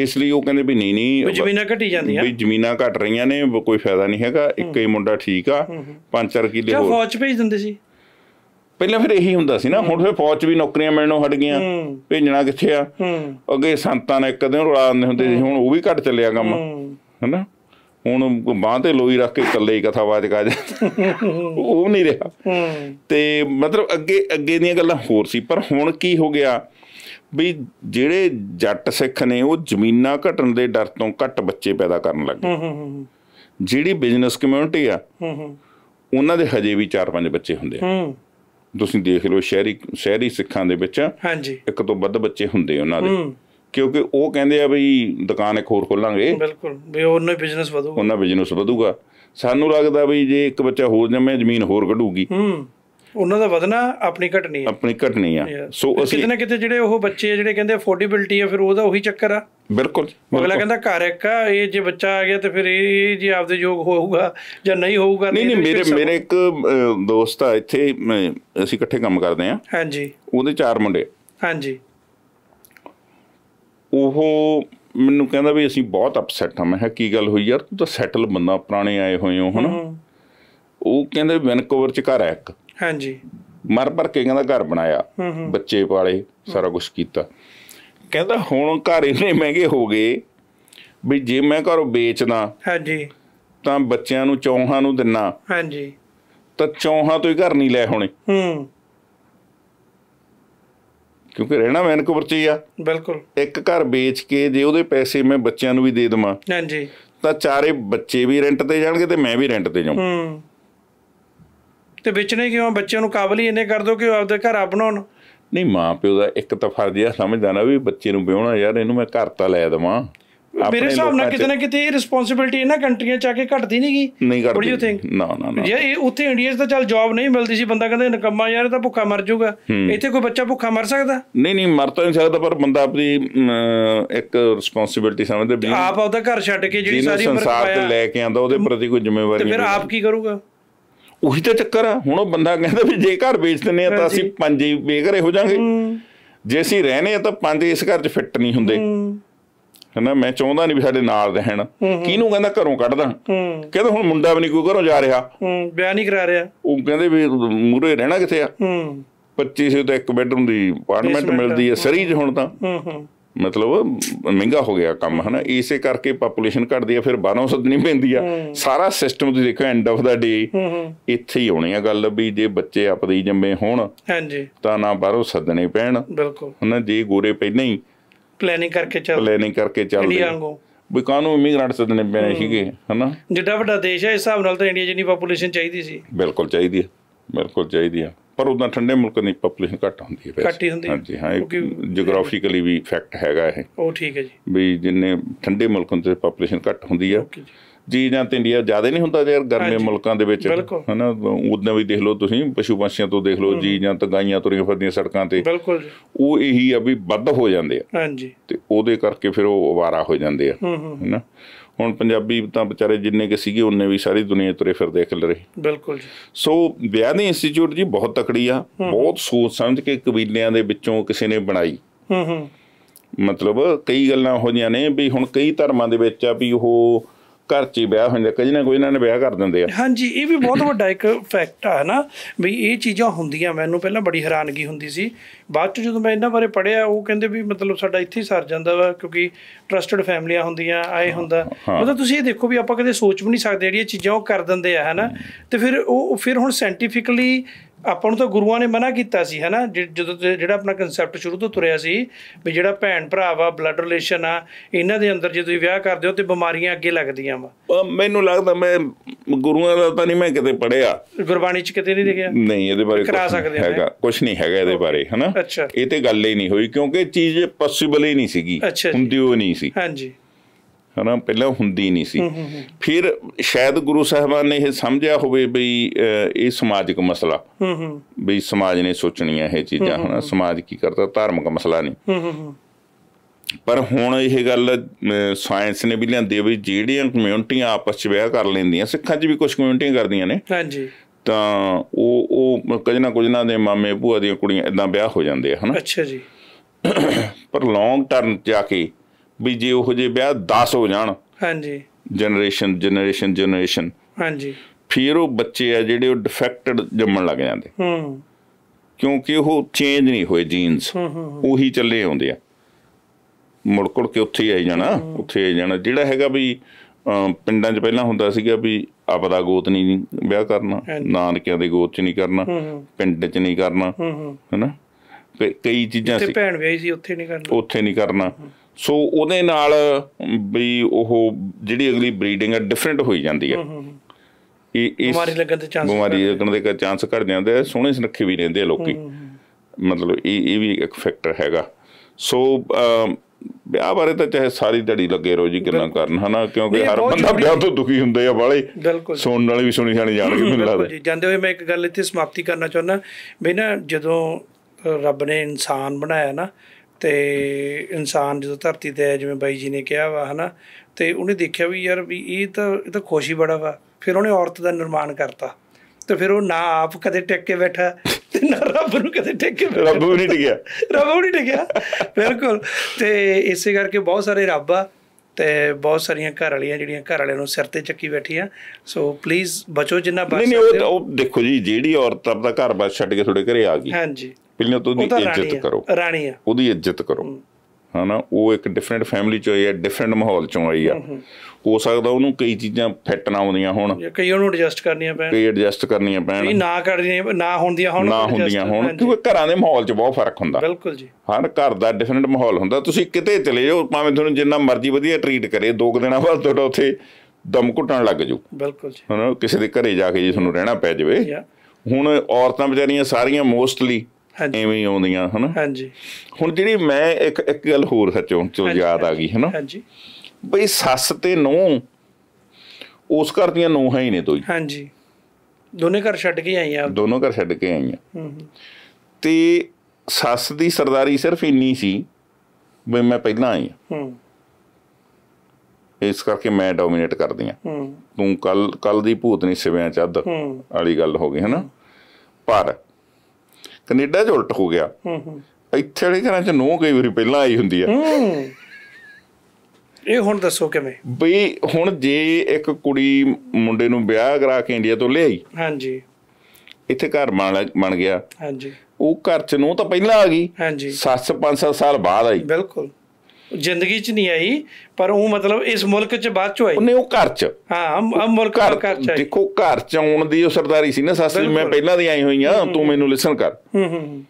ਇਸ ਲਈ ਉਹ ਕਹਿੰਦੇ ਵੀ ਨਹੀਂ ਨਹੀਂ ਜ਼ਮੀਨਾਂ ਘਟੀ ਜਾਂਦੀਆਂ ਵੀ ਜ਼ਮੀਨਾਂ ਘਟ ਰਹੀਆਂ ਨੇ ਕੋਈ ਫਾਇਦਾ ਨਹੀਂ ਹੈਗਾ ਇੱਕ ਹੀ ਮੁੰਡਾ ਠੀਕ ਆ ਪੰਜ ਚਾਰ ਕਿਲੇ ਹੋਰ ਜਾਂ ਫੌਜ ਭੇਜ ਦਿੰਦੇ ਸੀ ਪਹਿਲਾਂ ਫਿਰ ਇਹੀ ਹੁੰਦਾ ਸੀ ਨਾ ਹੁਣ ਫਿਰ ਫੌਜ 'ਚ ਵੀ ਨੌਕਰੀਆਂ ਮਿਲਣੋਂ ਹਟ ਗਈਆਂ ਭੇਜਣਾ ਕਿੱਥੇ ਆ ਅੱਗੇ ਸੰਤਾਂ ਨੇ ਇੱਕ ਦਿਨ ਰੋਲਾ ਦਿੰਦੇ ਹੁੰਦੇ ਸੀ ਹੁਣ ਉਹ ਵੀ ਘਟ ਚੱਲਿਆ ਕੰਮ ਹਨਾ ਹੁਣ ਬਾਹ ਤੇ ਲੋਈ ਰੱਖ ਕੇ ਇਕੱਲੇ ਹੀ ਕਥਾਵਾਚਕ ਆ ਜਾ ਉਹ ਨਹੀਂ ਰਿਹਾ ਤੇ ਮਤਲਬ ਅੱਗੇ ਅੱਗੇ ਦੀਆਂ ਗੱਲਾਂ ਹੋਰ ਸੀ ਪਰ ਹੁਣ ਕੀ ਹੋ ਗਿਆ ਵੀ ਜਿਹੜੇ ਜੱਟ ਸਿੱਖ ਨੇ ਉਹ ਜ਼ਮੀਨਾਂ ਘਟਣ ਦੇ ਡਰ ਤੋਂ ਘੱਟ ਬੱਚੇ ਪੈਦਾ ਕਰਨ ਲੱਗੇ ਜਿਹੜੀ ਬਿਜ਼ਨਸ ਕਮਿਊਨਿਟੀ ਆ ਉਹਨਾਂ ਦੇ ਹਜੇ ਵੀ 4-5 ਬੱਚੇ ਹੁੰਦੇ ਆ ਤੁਸੀਂ ਦੇਖ ਲਓ ਸ਼ਹਿਰੀ ਸ਼ਹਿਰੀ ਸਿੱਖਾਂ ਦੇ ਵਿੱਚ ਹਾਂਜੀ ਇੱਕ ਤੋਂ ਵੱਧ ਬੱਚੇ ਹੁੰਦੇ ਉਹਨਾਂ ਦੇ ਕਿਉਂਕਿ ਉਹ ਕਹਿੰਦੇ ਆ ਵੀ ਦੁਕਾਨ ਇੱਕ ਹੋਰ ਖੋਲਾਂਗੇ ਬਿਲਕੁਲ ਵੀ ਉਹਨਾਂ ਹੀ ਬਿਜ਼ਨਸ ਵਧੂਗਾ ਉਹਨਾਂ ਬਿਜ਼ਨਸ ਵਧੂਗਾ ਸਾਨੂੰ ਲੱਗਦਾ ਵੀ ਜੇ ਇੱਕ ਬੱਚਾ ਹੋਰ ਜੰਮੇ ਜ਼ਮੀਨ ਹੋਰ ਘਟੂਗੀ ਹੂੰ ਉਹਨਾਂ ਦਾ ਵਧਣਾ ਆਪਣੀ ਘਟਣੀ ਹੈ ਆਪਣੀ ਘਟਣੀ ਆ ਸੋ ਅਸੀਂ ਕਿਤੇ ਨਾ ਕਿਤੇ ਜਿਹੜੇ ਉਹ ਬੱਚੇ ਜਿਹੜੇ ਕਹਿੰਦੇ ਅਫੋਰਡੇਬਿਲਟੀ ਆ ਫਿਰ ਉਹਦਾ ਉਹੀ ਚੱਕਰ ਆ ਬਿਲਕੁਲ ਅਗਲਾ ਕਹਿੰਦਾ ਘਰ ਇੱਕ ਆ ਇਹ ਜੇ ਬੱਚਾ ਆ ਗਿਆ ਤੇ ਫਿਰ ਇਹ ਜੇ ਆਪਦੇ ਯੋਗ ਹੋਊਗਾ ਜਾਂ ਨਹੀਂ ਹੋਊਗਾ ਨਹੀਂ ਨਹੀਂ ਮੇਰੇ ਮੇਰੇ ਇੱਕ ਦੋਸਤ ਆ ਇੱਥੇ ਅਸੀਂ ਇਕੱਠੇ ਕੰਮ ਕਰਦੇ ਆ ਹਾਂਜੀ ਉਹਦੇ ਚਾਰ ਮੁੰਡੇ ਹਾਂਜੀ ਉਹ ਮੈਨੂੰ ਕਹਿੰਦਾ ਵੀ ਅਸੀਂ ਬਹੁਤ ਅਪਸੈਟ ਹਾਂ ਮੈਂ ਕਿਹਾ ਕੀ ਗੱਲ ਹੋਈ ਯਾਰ ਤੂੰ ਤਾਂ ਸੈਟਲ ਬੰਦਾ ਪੁਰਾਣੇ ਆਏ ਹੋਏ ਹੋ ਹਨਾ ਉਹ ਕਹਿੰਦੇ ਵੈਨਕੂਵਰ ਚ ਘਰ ਹੈ ਇੱਕ ਹਾਂਜੀ ਮਰ ਭਰ ਕੇ ਕਹਿੰਦਾ ਘਰ ਬਣਾਇਆ ਬੱਚੇ ਪਾਲੇ ਸਾਰਾ ਕੁਝ ਕੀਤਾ ਕਹਿੰਦਾ ਹੁਣ ਘਰ ਇਹਨੇ ਮਹਿੰਗੇ ਹੋ ਗਏ ਵੀ ਜੇ ਮੈਂ ਘਰ ਵੇਚਦਾ ਹਾਂਜੀ ਤਾਂ ਬੱਚਿਆਂ ਨੂੰ ਚੌਹਾਂ ਨੂੰ ਦਿੰਨਾ ਹਾਂਜੀ ਤਾਂ ਚੌਹਾਂ ਤੋਂ ਹੀ ਘਰ ਨਹੀਂ ਲੈ ਹੋਣੇ ਹੂੰ ਕਿਉਂਕਿ ਰਹਿਣਾ ਵੈਨਕੂਵਰ 'ਚ ਹੀ ਆ ਬਿਲਕੁਲ ਇੱਕ ਘਰ ਵੇਚ ਕੇ ਜੇ ਉਹਦੇ ਪੈਸੇ ਮੈਂ ਬੱਚਿਆਂ ਨੂੰ ਵੀ ਦੇ ਦਵਾਂ ਹਾਂਜੀ ਤਾਂ ਚਾਰੇ ਬੱਚੇ ਵੀ ਰੈਂਟ ਤੇ ਜਾਣਗੇ ਤੇ ਮੈਂ ਵੀ ਰੈਂਟ ਤੇ ਜਾਵਾਂ ਹੂੰ ਤੇ ਵੇਚਣੇ ਕਿਉਂ ਬੱਚਿਆਂ ਨੂੰ ਕਾਬਲ ਹੀ ਇੰਨੇ ਕਰ ਦੋ ਕਿ ਉਹ ਆਪਦੇ ਘਰ ਆ ਬਣਾਉਣ ਨਹੀਂ ਮਾਂ ਪਿਓ ਦਾ ਇੱਕ ਤਾਂ ਫਰਜ਼ ਆ ਸਮਝਦਾ ਨਾ ਵੀ ਬੱਚੇ ਨੂੰ ਵਿਆਹਣਾ ਯਾਰ ਇਹਨੂੰ ਮੈਂ ਘਰ ਤਾਂ ਲੈ ਦਵਾਂ ਮੇਰੇ ਹਿਸਾਬ ਨਾਲ ਕਿਤੇ ਨਾ ਕਿਤੇ ਇਹ ਰਿਸਪੌਂਸਿਬਿਲਟੀ ਇਹਨਾਂ ਕੰਟਰੀਆਂ ਚ ਆ ਕੇ ਘਟਦੀ ਨਹੀਂਗੀ ਨਹੀਂ ਘਟਦੀ ਥਿੰਕ ਨਾ ਨਾ ਨਾ ਇਹ ਉੱਥੇ 'ਚ ਤਾਂ ਚੱਲ ਜੌਬ ਨਹੀਂ ਮਿਲਦੀ ਸੀ ਬੰਦਾ ਕਹਿੰਦਾ ਨਕਮਾ ਯਾਰ ਇਹ ਤਾਂ ਭੁੱਖਾ ਮਰ ਜਾਊਗਾ ਇੱਥੇ ਕੋਈ ਬੱਚਾ ਭੁੱਖਾ ਮਰ ਸਕਦਾ ਨਹੀਂ ਨਹੀਂ ਮਰ ਤਾਂ ਨਹੀਂ ਸਕਦਾ ਪਰ ਬੰਦਾ ਆਪਣੀ ਇੱਕ ਰਿਸਪੌਂਸਿਬਿਲਟੀ ਸਮਝਦੇ ਵੀ ਆਪ ਆਪਦਾ ਘਰ ਛੱਡ ਕੇ ਜਿਹੜੀ ਸਾਰੀ ਉਮਰ ਪਾਇਆ ਤੇ ਲੈ ਕੇ ਆਂਦਾ ਉਹਦੇ ਪ੍ਰਤੀ ਕੋਈ ਜ਼ਿੰਮੇਵਾਰੀ ਨਹੀਂ ਤੇ ਫਿਰ ਆਪ ਕੀ ਕਰੂਗਾ ਉਹੀ ਤਾਂ ਚੱਕਰ ਆ ਹੁਣ ਉਹ ਬੰਦਾ ਕਹਿੰਦਾ ਵੀ ਜੇ ਘਰ ਵੇਚ ਦਿੰਨੇ ਆ ਤਾਂ ਅਸੀਂ ਪੰਜ ਹੀ ਬੇਘਰੇ ਹੋ ਜਾਾਂਗੇ ਜੇ ਅਸੀਂ ਰਹਿਨੇ ਆ ਤਾਂ ਪੰਜ ਇਸ ਘਰ 'ਚ ਫਿੱਟ ਨਹੀਂ ਹੁੰਦੇ ਹਨਾ ਮੈਂ ਚਾਹੁੰਦਾ ਨਹੀਂ ਵੀ ਸਾਡੇ ਨਾਲ ਰਹਿਣ ਕਿਹਨੂੰ ਕਹਿੰਦਾ ਘਰੋਂ ਕੱਢਦਾ ਦਾਂ ਕਹਿੰਦਾ ਹੁਣ ਮੁੰਡਾ ਵੀ ਨਹੀਂ ਕੋਈ ਘਰੋਂ ਜਾ ਰਿਹਾ ਵਿਆਹ ਨਹੀਂ ਕਰਾ ਰਿਹਾ ਉਹ ਕਹਿੰਦੇ ਵੀ ਮੂਰੇ ਰਹਿਣਾ ਕਿੱਥੇ ਆ 2500 ਤੇ ਇੱਕ ਬੈਡਰੂਮ ਦੀ ਅਪਾਰਟਮੈਂਟ ਮਿਲਦੀ ਹੈ ਸਰੀ ਹੁਣ ਤਾਂ ਮਤਲਬ ਮਹਿੰਗਾ ਹੋ ਗਿਆ ਕੰਮ ਹਨਾ ਇਸੇ ਕਰਕੇ ਪੋਪੂਲੇਸ਼ਨ ਘਟਦੀ ਆ ਫਿਰ ਬਾਹਰੋਂ ਸੱਦਣੀ ਪੈਂਦੀ ਆ ਸਾਰਾ ਸਿਸਟਮ ਤੁਸੀਂ ਦੇਖੋ ਐਂਡ ਆਫ ਦਾ ਡੇ ਇੱਥੇ ਹੀ ਹੋਣੀ ਆ ਗੱਲ ਵੀ ਜੇ ਬੱਚੇ ਆਪਦੇ ਜੰਮੇ ਹੋਣ ਹਾਂਜੀ ਤਾਂ ਨਾ ਬਾਹਰੋਂ ਸੱਦਣੇ ਪੈਣ ਬਿਲਕੁਲ ਹਨਾ ਜੇ ਗੋਰੇ ਪਹਿਲਾਂ ਹੀ ਪਲੈਨਿੰਗ ਕਰਕੇ ਚੱਲ ਪਲੈਨਿੰਗ ਕਰਕੇ ਚੱਲ ਰਹੀ ਵਾਂਗੂ ਵੀ ਕਾਨੂੰ ਇਮੀਗ੍ਰੈਂਟ ਦੇ ਨੇ ਸੀਗੇ ਹਨਾ ਜਿੱਡਾ ਵੱਡਾ ਦੇਸ਼ ਹੈ ਇਸ ਹਿਸਾਬ ਨਾਲ ਤਾਂ ਇੰਡੀਆ ਜਿੰਨੀ ਪੋਪੂਲੇਸ਼ਨ ਚਾਹੀਦੀ ਸੀ ਬਿਲਕੁਲ ਚਾਹੀਦੀ ਹੈ ਬਿਲਕੁਲ ਚਾਹੀਦੀ ਹੈ ਪਰ ਉਦਾਂ ਠੰਡੇ ਮੁਲਕ ਦੀ ਪੋਪੂਲੇਸ਼ਨ ਘੱਟ ਹੁੰਦੀ ਹੈ ਘੱਟ ਹੀ ਹੁੰਦੀ ਹੈ ਹਾਂਜੀ ਹਾਂ ਕਿਉਂਕਿ ਜੀਓਗ੍ਰਾਫੀਕਲੀ ਵੀ ਫੈਕਟ ਹੈਗਾ ਇਹ ਉਹ ਠੀਕ ਹੈ ਜੀ ਵੀ ਜਿੰਨੇ ਠੰਡੇ ਮੁਲਕਾਂ ਤੇ ਪੋਪੂਲੇਸ਼ਨ ਘੱਟ ਹੁੰਦੀ ਹੈ ਓਕੇ ਜੀ ਜੀ ਜਾਂ ਇੰਡੀਆ ਜ਼ਿਆਦਾ ਨਹੀਂ ਹੁੰਦਾ ਯਾਰ ਗਰਮੇ ਮੁਲਕਾਂ ਦੇ ਵਿੱਚ ਹਨਾ ਉਦਾਂ ਵੀ ਦੇਖ ਲਓ ਤੁਸੀਂ ਪਸ਼ੂ ਪੰਛੀਆਂ ਤੋਂ ਦੇਖ ਲਓ ਜੀ ਜਾਂ ਤਾਂ ਗਾਈਆਂ ਤੁਰੀਆਂ ਫਿਰਦੀਆਂ ਸੜਕਾਂ ਤੇ ਬਿਲਕੁਲ ਉਹ ਇਹੀ ਆ ਵੀ ਵੱਧ ਹੋ ਜਾਂਦੇ ਆ ਹਾਂਜੀ ਤੇ ਉਹਦੇ ਕਰਕੇ ਫਿਰ ਉਹ ਆਵਾਰਾ ਹੋ ਜਾਂਦੇ ਆ ਹਨਾ ਹੁਣ ਪੰਜਾਬੀ ਤਾਂ ਵਿਚਾਰੇ ਜਿੰਨੇ ਕਿ ਸੀਗੇ ਉਹਨੇ ਵੀ ਸਾਰੀ ਦੁਨੀਆ ਤੁਰੇ ਫਿਰਦੇ ਖਿਲ ਰਹੇ ਬਿਲਕੁਲ ਜੀ ਸੋ ਵਿਆਹ ਦੇ ਇੰਸਟੀਚਿਊਟ ਜੀ ਬਹੁਤ ਤਕੜੀ ਆ ਬਹੁਤ ਸੋਚ ਸਮਝ ਕੇ ਕਬੀਲਿਆਂ ਦੇ ਵਿੱਚੋਂ ਕਿਸੇ ਨੇ ਬਣਾਈ ਹੂੰ ਹੂੰ ਮਤਲਬ ਕਈ ਗੱਲਾਂ ਹੋ ਜਾਂਦੀਆਂ ਨੇ ਵੀ ਹੁਣ ਕਈ ਧਰਮਾਂ ਦੇ ਵਿੱਚ ਆ ਵੀ ਉਹ ਘਰ 'ਚ ਹੀ ਵਿਆਹ ਹੋ ਜਾਂਦਾ ਕਈ ਨਾ ਕੋਈ ਇਹਨਾਂ ਨੇ ਵਿਆਹ ਕਰ ਦਿੰਦੇ ਆ ਹਾਂਜੀ ਇਹ ਵੀ ਬਹੁਤ ਵੱਡਾ ਇੱਕ ਫੈਕਟ ਆ ਨਾ ਵੀ ਇਹ ਚੀਜ਼ਾਂ ਹੁੰਦੀਆਂ ਮੈਨੂੰ ਪਹਿਲਾਂ ਬੜੀ ਹੈਰਾਨਗੀ ਹੁੰਦੀ ਸੀ ਬਾਅਦ 'ਚ ਜਦੋਂ ਮੈਂ ਇਹਨਾਂ ਬਾਰੇ ਪੜਿਆ ਉਹ ਕਹਿੰਦੇ ਵੀ ਮਤਲਬ ਸਾਡਾ ਇੱਥੇ ਹੀ ਸਰ ਜਾਂਦਾ ਵਾ ਕਿਉਂਕਿ ਟਰਸਟਡ ਫੈਮਲੀਆਂ ਹੁੰਦੀਆਂ ਆਏ ਹੁੰਦਾ ਮਤਲਬ ਤੁਸੀਂ ਇਹ ਦੇਖੋ ਵੀ ਆਪਾਂ ਕਦੇ ਸੋਚ ਵੀ ਨਹੀਂ ਸਕਦੇ ਜਿਹੜੀਆਂ ਚੀਜ਼ਾਂ ਉਹ ਕਰ ਦਿੰਦੇ ਆ ਹਨਾ ਤੇ ਫਿਰ ਉਹ ਫਿਰ ਹੁਣ ਸੈਂਟੀਫਿਕਲੀ ਆਪਾਂ ਨੂੰ ਤਾਂ ਗੁਰੂਆਂ ਨੇ ਮਨਾ ਕੀਤਾ ਸੀ ਹੈਨਾ ਜਦੋਂ ਜਿਹੜਾ ਆਪਣਾ ਕਨਸੈਪਟ ਸ਼ੁਰੂ ਤੋਂ ਤੁਰਿਆ ਸੀ ਵੀ ਜਿਹੜਾ ਭੈਣ ਭਰਾ ਵਾ ਬਲੱਡ ਰਿਲੇਸ਼ਨ ਆ ਇਹਨਾਂ ਦੇ ਅੰਦਰ ਜੇ ਤੁਸੀਂ ਵਿਆਹ ਕਰਦੇ ਹੋ ਤੇ ਬਿਮਾਰੀਆਂ ਅੱਗੇ ਲੱਗਦੀਆਂ ਵਾ ਮੈਨੂੰ ਲੱਗਦਾ ਮੈਂ ਗੁਰੂਆਂ ਦਾ ਤਾਂ ਨਹੀਂ ਮੈਂ ਕਿਤੇ ਪੜਿਆ ਗੁਰਬਾਣੀ ਚ ਕਿਤੇ ਨਹੀਂ ਲਿਖਿਆ ਨਹੀਂ ਇਹਦੇ ਬਾਰੇ ਕਰਾ ਸਕਦੇ ਹੈਗਾ ਕੁਝ ਨਹੀਂ ਹੈਗਾ ਇਹਦੇ ਬਾਰੇ ਹੈਨਾ ਇਹ ਤੇ ਗੱਲ ਹੀ ਨਹੀਂ ਹੋਈ ਕਿਉਂਕਿ ਚੀਜ਼ ਪੋਸੀਬਲ ਹੀ ਨਹੀਂ ਸੀਗੀ ਹੁੰਦੀ ਉਹ ਨਹੀਂ ਸੀ ਹਾਂਜੀ ਹਨਾ ਪਹਿਲਾਂ ਹੁੰਦੀ ਨਹੀਂ ਸੀ ਫਿਰ ਸ਼ਾਇਦ ਗੁਰੂ ਸਾਹਿਬਾਨ ਨੇ ਇਹ ਸਮਝਿਆ ਹੋਵੇ ਬਈ ਇਹ ਸਮਾਜਿਕ ਮਸਲਾ ਬਈ ਸਮਾਜ ਨੇ ਸੋਚਣੀਆਂ ਇਹ ਚੀਜ਼ਾਂ ਹਨਾ ਸਮਾਜ ਕੀ ਕਰਦਾ ਧਾਰਮਿਕ ਮਸਲਾ ਨਹੀਂ ਪਰ ਹੁਣ ਇਹ ਗੱਲ ਸਾਇੰਸ ਨੇ ਵੀ ਲਿਆਂਦੀ ਹੈ ਵੀ ਜਿਹੜੀਆਂ ਕਮਿਊਨਿਟੀਆਂ ਆਪਸ ਚ ਵਿਆਹ ਕਰ ਲੈਂਦੀਆਂ ਸਿੱਖਾਂ 'ਚ ਵੀ ਕੁਝ ਕਮਿਊਨਿਟੀਆਂ ਕਰਦੀਆਂ ਨੇ ਹਾਂਜੀ ਤਾਂ ਉਹ ਉਹ ਕਜਨਾ ਕੁਜਨਾ ਦੇ ਮਾਮੇ ਭੂਆ ਦੀਆਂ ਕੁੜੀਆਂ ਇਦਾਂ ਵਿਆਹ ਹੋ ਜਾਂਦੇ ਆ ਹਨਾ ਅੱਛਾ ਜੀ ਪਰ ਲੌਂਗ ਟਰਮ ਜਾ ਕੇ ਵੀ ਜੇ ਉਹ ਜੇ ਵਿਆਹ 10 ਹੋ ਜਾਣ ਹਾਂਜੀ ਜਨਰੇਸ਼ਨ ਜਨਰੇਸ਼ਨ ਜਨਰੇਸ਼ਨ ਹਾਂਜੀ ਫਿਰ ਉਹ ਬੱਚੇ ਆ ਜਿਹੜੇ ਉਹ ਡਿਫੈਕਟਡ ਜੰਮਣ ਲੱਗ ਜਾਂਦੇ ਹੂੰ ਕਿਉਂਕਿ ਉਹ ਚੇਂਜ ਨਹੀਂ ਹੋਏ ਜੀਨਸ ਉਹੀ ਚੱਲੇ ਆਉਂਦੇ ਆ ਮੁੜਕੜ ਕੇ ਉੱਥੇ ਹੀ ਆਈ ਜਾਣਾ ਉੱਥੇ ਆਈ ਜਾਣਾ ਜਿਹੜਾ ਹੈਗਾ ਵੀ ਪਿੰਡਾਂ 'ਚ ਪਹਿਲਾਂ ਹੁੰਦਾ ਸੀਗਾ ਵੀ ਆਪਦਾ ਗੋਤ ਨਹੀਂ ਵਿਆਹ ਕਰਨਾ ਨਾਨਕਿਆਂ ਦੇ ਗੋਤ 'ਚ ਨਹੀਂ ਕਰਨਾ ਪਿੰਡ 'ਚ ਨਹੀਂ ਕਰਨਾ ਹੈਨਾ ਕਈ ਚੀਜ਼ਾਂ ਸੀ ਤੇ ਭੈਣ ਵਿਆਹੀ ਸੀ ਉੱਥੇ ਨਹੀਂ ਕਰਨਾ ਉੱਥੇ ਨਹੀਂ ਕਰਨਾ ਸੋ ਉਹਦੇ ਨਾਲ ਵੀ ਉਹ ਜਿਹੜੀ ਅਗਲੀ ਬਰੀਡਿੰਗ ਹੈ ਡਿਫਰੈਂਟ ਹੋਈ ਜਾਂਦੀ ਹੈ ਇਹ ਇਸ ਬਿਮਾਰੀ ਲੱਗਣ ਦੇ ਚਾਂਸ ਬਿਮਾਰੀ ਲੱਗਣ ਦੇ ਚਾਂਸ ਘਟ ਜਾਂਦੇ ਆ ਸੋਹਣੇ ਸੁਨੱਖੇ ਵੀ ਰਹਿੰਦੇ ਆ ਲੋਕੀ ਮਤਲਬ ਇਹ ਇਹ ਵੀ ਇੱਕ ਫੈਕਟਰ ਹੈਗਾ ਸੋ ਵਿਆਹ ਬਾਰੇ ਤਾਂ ਚਾਹੇ ਸਾਰੀ ਧੜੀ ਲੱਗੇ ਰੋ ਜੀ ਕਿੰਨਾ ਕਰਨ ਹਨਾ ਕਿਉਂਕਿ ਹਰ ਬੰਦਾ ਵਿਆਹ ਤੋਂ ਦੁਖੀ ਹੁੰਦੇ ਆ ਬਾਲੇ ਸੁਣਨ ਵਾਲੇ ਵੀ ਸੁਣੀ ਜਾਣੀ ਜਾਣਗੇ ਮੈਨੂੰ ਲੱਗਦਾ ਜੀ ਜਾਂਦੇ ਹੋਏ ਮੈਂ ਇੱਕ ਗੱਲ ਇੱਥੇ ਸਮਾਪਤੀ ਕਰਨਾ ਚਾਹੁੰਦਾ ਮੈਂ ਨਾ ਜਦੋਂ ਰੱਬ ਨੇ ਇਨਸਾਨ ਬਣਾਇਆ ਨਾ ਤੇ ਇਨਸਾਨ ਜਦੋਂ ਧਰਤੀ ਤੇ ਆਇਆ ਜਿਵੇਂ ਬਾਈ ਜੀ ਨੇ ਕਿਹਾ ਵਾ ਹਨਾ ਤੇ ਉਹਨੇ ਦੇਖਿਆ ਵੀ ਯਾਰ ਵੀ ਇਹ ਤਾਂ ਇਹ ਤਾਂ ਖੁਸ਼ੀ ਬੜਾ ਵਾ ਫਿਰ ਉਹਨੇ ਔਰਤ ਦਾ ਨਿਰਮਾਣ ਕਰਤਾ ਤੇ ਫਿਰ ਉਹ ਨਾ ਆਪ ਕਦੇ ਟਿਕ ਕੇ ਬੈਠਾ ਤੇ ਨਾ ਰੱਬ ਨੂੰ ਕਦੇ ਟਿਕ ਕੇ ਬੈਠਾ ਰੱਬ ਨਹੀਂ ਟਿਕਿਆ ਰੱਬ ਨਹੀਂ ਟਿਕਿਆ ਬਿਲਕੁਲ ਤੇ ਇਸੇ ਕਰਕੇ ਬਹੁਤ ਸਾਰੇ ਰੱਬ ਆ ਤੇ ਬਹੁਤ ਸਾਰੀਆਂ ਘਰ ਵਾਲੀਆਂ ਜਿਹੜੀਆਂ ਘਰ ਵਾਲਿਆਂ ਨੂੰ ਸਿਰ ਤੇ ਚੱਕੀ ਬੈਠੀਆਂ ਸੋ ਪਲੀਜ਼ ਬਚੋ ਜਿੰਨਾ ਬਚ ਸਕਦੇ ਨਹੀਂ ਨਹੀਂ ਉਹ ਦੇਖੋ ਜੀ ਜਿਹੜੀ ਔਰਤ ਆਪਣਾ ਘਰ ਬਸ ਛੱਡ ਕੇ ਤੁਹਾਡੇ ਘਰੇ ਆ ਗਈ ਹਾਂਜੀ ਪਹਿਲਾਂ ਤਾਂ ਉਹਦੀ ਇੱਜ਼ਤ ਕਰੋ ਰਾਣੀ ਆ ਉਹਦੀ ਇੱਜ਼ਤ ਕਰੋ ਹਨਾ ਉਹ ਇੱਕ ਡਿਫਰੈਂਟ ਫੈਮਿਲੀ ਚੋਂ ਆਈ ਹੈ ਡਿਫਰੈਂਟ ਮਾਹੌਲ ਚੋਂ ਆਈ ਆ ਹੋ ਸਕਦਾ ਉਹਨੂੰ ਕਈ ਚੀਜ਼ਾਂ ਫਿੱਟ ਨਾ ਆਉਂਦੀਆਂ ਹੋਣ ਕਈ ਉਹਨੂੰ ਐਡਜਸਟ ਕਰਨੀਆਂ ਪੈਣ ਕਈ ਐਡਜਸਟ ਕਰਨੀਆਂ ਪੈਣ ਨਹੀਂ ਨਾ ਕਰਦੀਆਂ ਨਾ ਹੁੰਦੀਆਂ ਹੋਣ ਨਾ ਹੁੰਦੀਆਂ ਹੋਣ ਕਿਉਂਕਿ ਘਰਾਂ ਦੇ ਮਾਹੌਲ 'ਚ ਬਹੁਤ ਫਰਕ ਹੁੰਦਾ ਬਿਲਕੁਲ ਜੀ ਹਰ ਘਰ ਦਾ ਡਿਫਰੈਂਟ ਮਾਹੌਲ ਹੁੰਦਾ ਤੁਸੀਂ ਕਿਤੇ ਚਲੇ ਜਾਓ ਭਾਵੇਂ ਤੁਹਾਨੂੰ ਜਿੰਨਾ ਮਰਜ਼ੀ ਵਧੀਆ ਟ੍ਰੀਟ ਕਰੇ ਦੋ ਕੁ ਦਿਨਾਂ ਬਾਅਦ ਤੁਹਾਡਾ ਉੱਥੇ ਦਮ ਘੁੱਟਣ ਲੱਗ ਜੂ ਬਿਲਕੁਲ ਜੀ ਹਨਾ ਕਿਸੇ ਦੇ ਘਰੇ ਜਾ ਕੇ ਜੀ ਤੁਹਾਨੂੰ ਰਹਿਣਾ ਪੈ ਜਾਵੇ ਹੁਣ ਔਰਤਾਂ ਵਿਚਾਰੀਆਂ ਸਾਰੀਆਂ ਮੋਸਟਲੀ ਐਵੇਂ ਆਉਂਦੀਆਂ ਹਨ ਹਾਂਜੀ ਹੁਣ ਜਿਹੜੀ ਮੈਂ ਇੱਕ ਇੱਕ ਗੱਲ ਹੋਰ ਸੱਚੋਂ ਚੋ ਯਾਦ ਆ ਗਈ ਹਨਾ ਹਾਂਜੀ ਬਈ ਸੱਸ ਤੇ ਨੋ ਉਸ ਘਰ ਦੀਆਂ ਹੈ ਹੀ ਨੇ ਦੋਈ ਹਾਂਜੀ ਦੋਨੇ ਘਰ ਛੱਡ ਕੇ ਆਈਆਂ ਦੋਨੋਂ ਘਰ ਛੱਡ ਕੇ ਆਈਆਂ ਹੂੰ ਤੇ ਸੱਸ ਦੀ ਸਰਦਾਰੀ ਸਿਰਫ ਇੰਨੀ ਸੀ ਵੀ ਮੈਂ ਪਹਿਲਾਂ ਆਈ ਹੂੰ ਇਸ ਕਰਕੇ ਮੈਂ ਡੋਮੀਨੇਟ ਕਰਦੀ ਆ ਹੂੰ ਤੂੰ ਕੱਲ ਕੱਲ ਦੀ ਭੂਤ ਨਹੀਂ ਸਿਵਿਆਂ ਚੱਦ ਵਾਲੀ ਗੱਲ ਹੋ ਗਈ ਹੈ ਨਾ ਪਰ ਕੈਨੇਡਾ 'ਚ ਉਲਟ ਹੋ ਗਿਆ ਹੂੰ ਹੂੰ ਇੱਥੇ ਵਾਲੇ ਘਰਾਂ 'ਚ ਨੋ ਕਈ ਵਾਰੀ ਪਹਿਲਾਂ ਆਈ ਹੁੰਦੀ ਆ ਹੂੰ ਇਹ ਹੁਣ ਦੱਸੋ ਕਿਵੇਂ ਬਈ ਹੁਣ ਜੇ ਇੱਕ ਕੁੜੀ ਮੁੰਡੇ ਨੂੰ ਵਿਆਹ ਕਰਾ ਕੇ ਇੰਡੀਆ ਤੋਂ ਲਿਆਈ ਹਾਂਜੀ ਇੱਥੇ ਘਰ ਬਣ ਗਿਆ ਹਾਂਜੀ ਉਹ ਘਰ 'ਚ ਨੂੰ ਤਾਂ ਪਹਿਲਾਂ ਆ ਗਈ ਹਾਂਜੀ 7 5-7 ਸਾਲ ਬਾਅਦ ਆਈ ਬਿਲਕੁਲ ਜ਼ਿੰਦਗੀ 'ਚ ਨਹੀਂ ਆਈ ਪਰ ਉਹ ਮਤਲਬ ਇਸ ਮੁਲਕ 'ਚ ਬਾਅਦ 'ਚ ਆਈ ਉਹਨੇ ਉਹ ਘਰ 'ਚ ਹਾਂ ਆ ਮੁਲਕ ਘਰ 'ਚ ਆਈ ਦੇਖੋ ਘਰ 'ਚ ਆਉਣ ਦੀ ਉਹ ਸਰਦਾਰੀ ਸੀ ਨਾ ਸਾਸੀ ਮੈਂ ਪਹਿਲਾਂ ਦੀ ਆਈ ਹੋਈ ਆ ਤੂੰ ਮੈਨੂੰ ਲਿਸਨ ਕਰ ਹੂੰ ਹੂੰ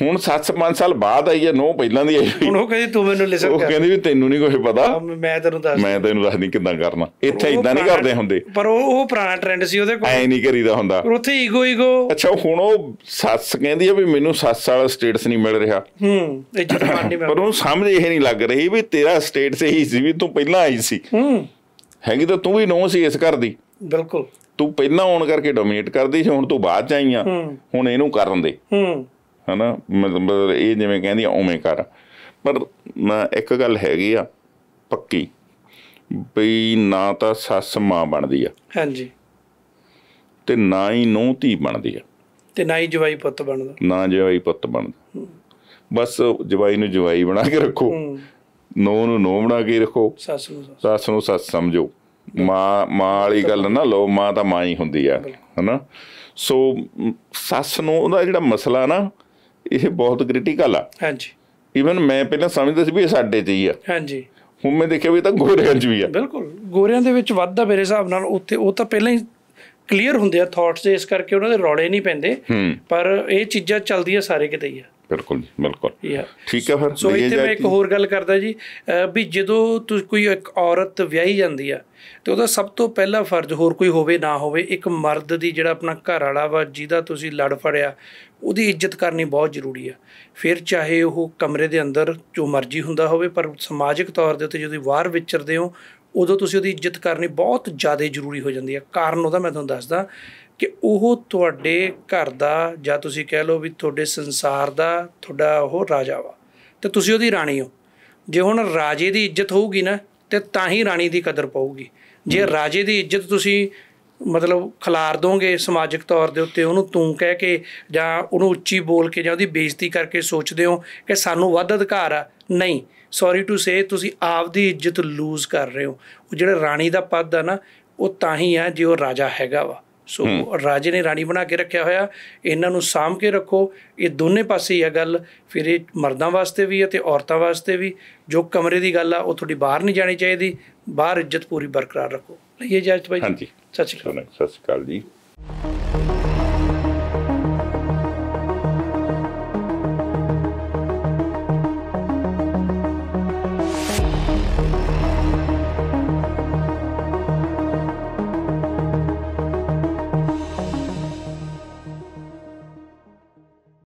ਹੁਣ 7-5 ਸਾਲ ਬਾਅਦ ਆਈ ਹੈ ਨੋ ਪਹਿਲਾਂ ਦੀ ਆਈ ਹੁਣ ਉਹ ਕਹਿੰਦੀ ਤੂੰ ਮੈਨੂੰ ਲੈ ਸਕਦਾ ਉਹ ਕਹਿੰਦੀ ਵੀ ਤੈਨੂੰ ਨਹੀਂ ਕੋਈ ਪਤਾ ਮੈਂ ਤੈਨੂੰ ਦੱਸ ਮੈਂ ਤੈਨੂੰ ਦੱਸ ਨਹੀਂ ਕਿੱਦਾਂ ਕਰਨਾ ਇੱਥੇ ਇਦਾਂ ਨਹੀਂ ਕਰਦੇ ਹੁੰਦੇ ਪਰ ਉਹ ਉਹ ਪੁਰਾਣਾ ਟ੍ਰੈਂਡ ਸੀ ਉਹਦੇ ਕੋਲ ਐ ਨਹੀਂ ਕਰੀਦਾ ਹੁੰਦਾ ਪਰ ਉੱਥੇ ਈਗੋ ਈਗੋ ਅੱਛਾ ਹੁਣ ਉਹ ਸੱਸ ਕਹਿੰਦੀ ਆ ਵੀ ਮੈਨੂੰ ਸੱਸ ਵਾਲਾ ਸਟੇਟਸ ਨਹੀਂ ਮਿਲ ਰਿਹਾ ਹੂੰ ਇਹ ਮਾਨ ਨਹੀਂ ਪਰ ਉਹ ਸਮਝ ਇਹ ਨਹੀਂ ਲੱਗ ਰਹੀ ਵੀ ਤੇਰਾ ਸਟੇਟਸ ਹੀ ਸੀ ਵੀ ਤੂੰ ਪਹਿਲਾਂ ਆਈ ਸੀ ਹੂੰ ਹੈਗੀ ਤਾਂ ਤੂੰ ਵੀ ਨੋ ਸੀ ਇਸ ਘਰ ਦੀ ਬਿਲਕੁਲ ਤੂੰ ਪਹਿਲਾਂ ਆਉਣ ਕਰਕੇ ਡੋਮੀਨੇਟ ਕਰਦੀ ਸੀ ਹੁਣ ਤੂੰ ਬਾਅਦ ਚ ਆਈ ਆ ਹੁਣ ਇਹਨੂੰ ਕਰਨ ਦੇ ਹੂੰ ਹਨਾ ਮਤਲਬ ਇਹ ਜਿਵੇਂ ਕਹਿੰਦੀ ਉਵੇਂ ਕਰ ਪਰ ਇੱਕ ਗੱਲ ਹੈਗੀ ਆ ਪੱਕੀ ਬਈ ਨਾ ਤਾਂ ਸੱਸ ਮਾਂ ਬਣਦੀ ਆ ਹਾਂਜੀ ਤੇ ਨਾ ਹੀ ਨੂੰਹ ਧੀ ਬਣਦੀ ਆ ਤੇ ਨਾ ਹੀ ਜਵਾਈ ਪੁੱਤ ਬਣਦਾ ਨਾ ਜਵਾਈ ਪੁੱਤ ਬਣਦਾ ਬਸ ਜਵਾਈ ਨੂੰ ਜਵਾਈ ਬਣਾ ਕੇ ਰੱਖੋ ਨੋ ਨੂੰ ਨੋ ਬਣਾ ਕੇ ਰੱਖੋ ਸੱਸ ਨੂੰ ਸੱਸ ਨੂੰ ਸੱਸ ਸਮਝੋ ਮਾਂ ਮਾਂ ਵਾਲੀ ਗੱਲ ਨਾ ਲੋ ਮਾਂ ਤਾਂ ਮਾਂ ਹੀ ਹੁੰਦੀ ਆ ਹਨਾ ਸੋ ਸੱਸ ਨੂੰ ਉਹਦਾ ਜਿਹੜਾ ਮਸਲਾ ਨਾ ਇਹ ਬਹੁਤ ਕ੍ਰਿਟੀਕਲ ਆ ਹਾਂਜੀ ਇਵਨ ਮੈਂ ਪਹਿਲਾਂ ਸਮਝਦਾ ਸੀ ਵੀ ਇਹ ਸਾਡੇ ਤੇ ਹੀ ਆ ਹਾਂਜੀ ਹੁਣ ਮੈਂ ਦੇਖਿਆ ਵੀ ਤਾਂ ਗੋਰਿਆਂ 'ਚ ਵੀ ਆ ਬਿਲਕੁਲ ਗੋਰਿਆਂ ਦੇ ਵਿੱਚ ਵੱਧਦਾ ਮੇਰੇ ਹਿਸਾਬ ਨਾਲ ਉੱਥੇ ਉਹ ਤਾਂ ਪਹਿਲਾਂ ਹੀ ਕਲੀਅਰ ਹੁੰਦੇ ਆ ਥਾਟਸ ਇਸ ਕਰਕੇ ਉਹਨਾਂ ਦੇ ਰੌਲੇ ਨਹੀਂ ਪੈਂਦੇ ਪਰ ਇਹ ਚੀਜ਼ਾਂ ਚੱਲਦੀਆਂ ਸਾਰੇ ਕਿਤੇ ਹੀ ਆ ਬਿਲਕੁਲ ਬਿਲਕੁਲ ਠੀਕ ਹੈ ਫਿਰ ਸੋ ਇੱਥੇ ਮੈਂ ਇੱਕ ਹੋਰ ਗੱਲ ਕਰਦਾ ਜੀ ਵੀ ਜਦੋਂ ਤੁਸੀਂ ਕੋਈ ਇੱਕ ਔਰਤ ਵਿਆਹੀ ਜਾਂਦੀ ਆ ਤੇ ਉਹਦਾ ਸਭ ਤੋਂ ਪਹਿਲਾ ਫਰਜ਼ ਹੋਰ ਕੋਈ ਹੋਵੇ ਨਾ ਹੋਵੇ ਇੱਕ ਮਰਦ ਦੀ ਜਿਹੜਾ ਆਪਣਾ ਘਰ ਵਾਲਾ ਵਾ ਜਿਹਦਾ ਤੁਸੀਂ ਲੜ ਫੜਿਆ ਉਹਦੀ ਇੱਜ਼ਤ ਕਰਨੀ ਬਹੁਤ ਜ਼ਰੂਰੀ ਆ ਫਿਰ ਚਾਹੇ ਉਹ ਕਮਰੇ ਦੇ ਅੰਦਰ ਜੋ ਮਰਜ਼ੀ ਹੁੰਦਾ ਹੋਵੇ ਪਰ ਸਮਾਜਿਕ ਤੌਰ ਦੇ ਉੱਤੇ ਜਦੋਂ ਬਾਹਰ ਵਿਚਰਦੇ ਹੋ ਉਦੋਂ ਤੁਸੀਂ ਉਹਦੀ ਇੱਜ਼ਤ ਕਰਨੀ ਬਹੁਤ ਜ਼ਿਆਦਾ ਜ਼ਰੂਰੀ ਹੋ ਜਾਂਦੀ ਹੈ ਕਾਰਨ ਉਹਦਾ ਮੈਂ ਤੁਹਾਨੂੰ ਦੱਸਦਾ ਕਿ ਉਹ ਤੁਹਾਡੇ ਘਰ ਦਾ ਜਾਂ ਤੁਸੀਂ ਕਹਿ ਲਓ ਵੀ ਤੁਹਾਡੇ ਸੰਸਾਰ ਦਾ ਤੁਹਾਡਾ ਉਹ ਰਾਜਾ ਵਾ ਤੇ ਤੁਸੀਂ ਉਹਦੀ ਰਾਣੀ ਹੋ ਜੇ ਹੁਣ ਰਾਜੇ ਦੀ ਇੱਜ਼ਤ ਹੋਊਗੀ ਨਾ ਤੇ ਤਾਂ ਹੀ ਰਾਣੀ ਦੀ ਕਦਰ ਪਾਊਗੀ ਜੇ ਰਾਜੇ ਦੀ ਇੱਜ਼ਤ ਤੁਸੀਂ ਮਤਲਬ ਖਿਲਾਰ ਦੋਗੇ ਸਮਾਜਿਕ ਤੌਰ ਦੇ ਉੱਤੇ ਉਹਨੂੰ ਤੂੰ ਕਹਿ ਕੇ ਜਾਂ ਉਹਨੂੰ ਉੱਚੀ ਬੋਲ ਕੇ ਜਾਂ ਉਹਦੀ ਬੇਇੱਜ਼ਤੀ ਕਰਕੇ ਸੋਚਦੇ ਹੋ ਕਿ ਸਾਨੂੰ ਵੱਧ ਅਧਿਕਾਰ ਆ ਨਹੀਂ ਸੌਰੀ ਟੂ ਸੇ ਤੁਸੀਂ ਆਪ ਦੀ ਇੱਜ਼ਤ ਲੂਜ਼ ਕਰ ਰਹੇ ਹੋ ਉਹ ਜਿਹੜਾ ਰਾਣੀ ਦਾ ਪਦ ਆ ਨਾ ਉਹ ਤਾਂ ਹੀ ਆ ਜੇ ਉਹ ਰਾਜਾ ਹੈਗਾ ਵਾ ਸੋ ਰਾਜੇ ਨੇ ਰਾਣੀ ਬਣਾ ਕੇ ਰੱਖਿਆ ਹੋਇਆ ਇਹਨਾਂ ਨੂੰ ਸਾਂਭ ਕੇ ਰੱਖੋ ਇਹ ਦੋਨੇ ਪਾਸੇ ਹੀ ਆ ਗੱਲ ਫਿਰ ਇਹ ਮਰਦਾਂ ਵਾਸਤੇ ਵੀ ਹੈ ਤੇ ਔਰਤਾਂ ਵਾਸਤੇ ਵੀ ਜੋ ਕਮਰੇ ਦੀ ਗੱਲ ਆ ਉਹ ਤੁਹਾਡੀ ਬਾਹਰ ਨਹੀਂ ਜਾਣੀ ਚਾਹੀਦੀ ਬਾਹਰ ਇੱਜ਼ਤ ਪੂਰੀ ਬਰਕਰਾਰ ਰੱਖੋ ਲਈਏ ਇਜਾਜ਼ਤ ਭਾਈ ਹਾਂਜੀ ਸਤਿ ਸ਼੍ਰੀ ਅਕਾਲ ਸਤਿ ਸ਼੍ਰੀ ਅਕਾਲ ਜੀ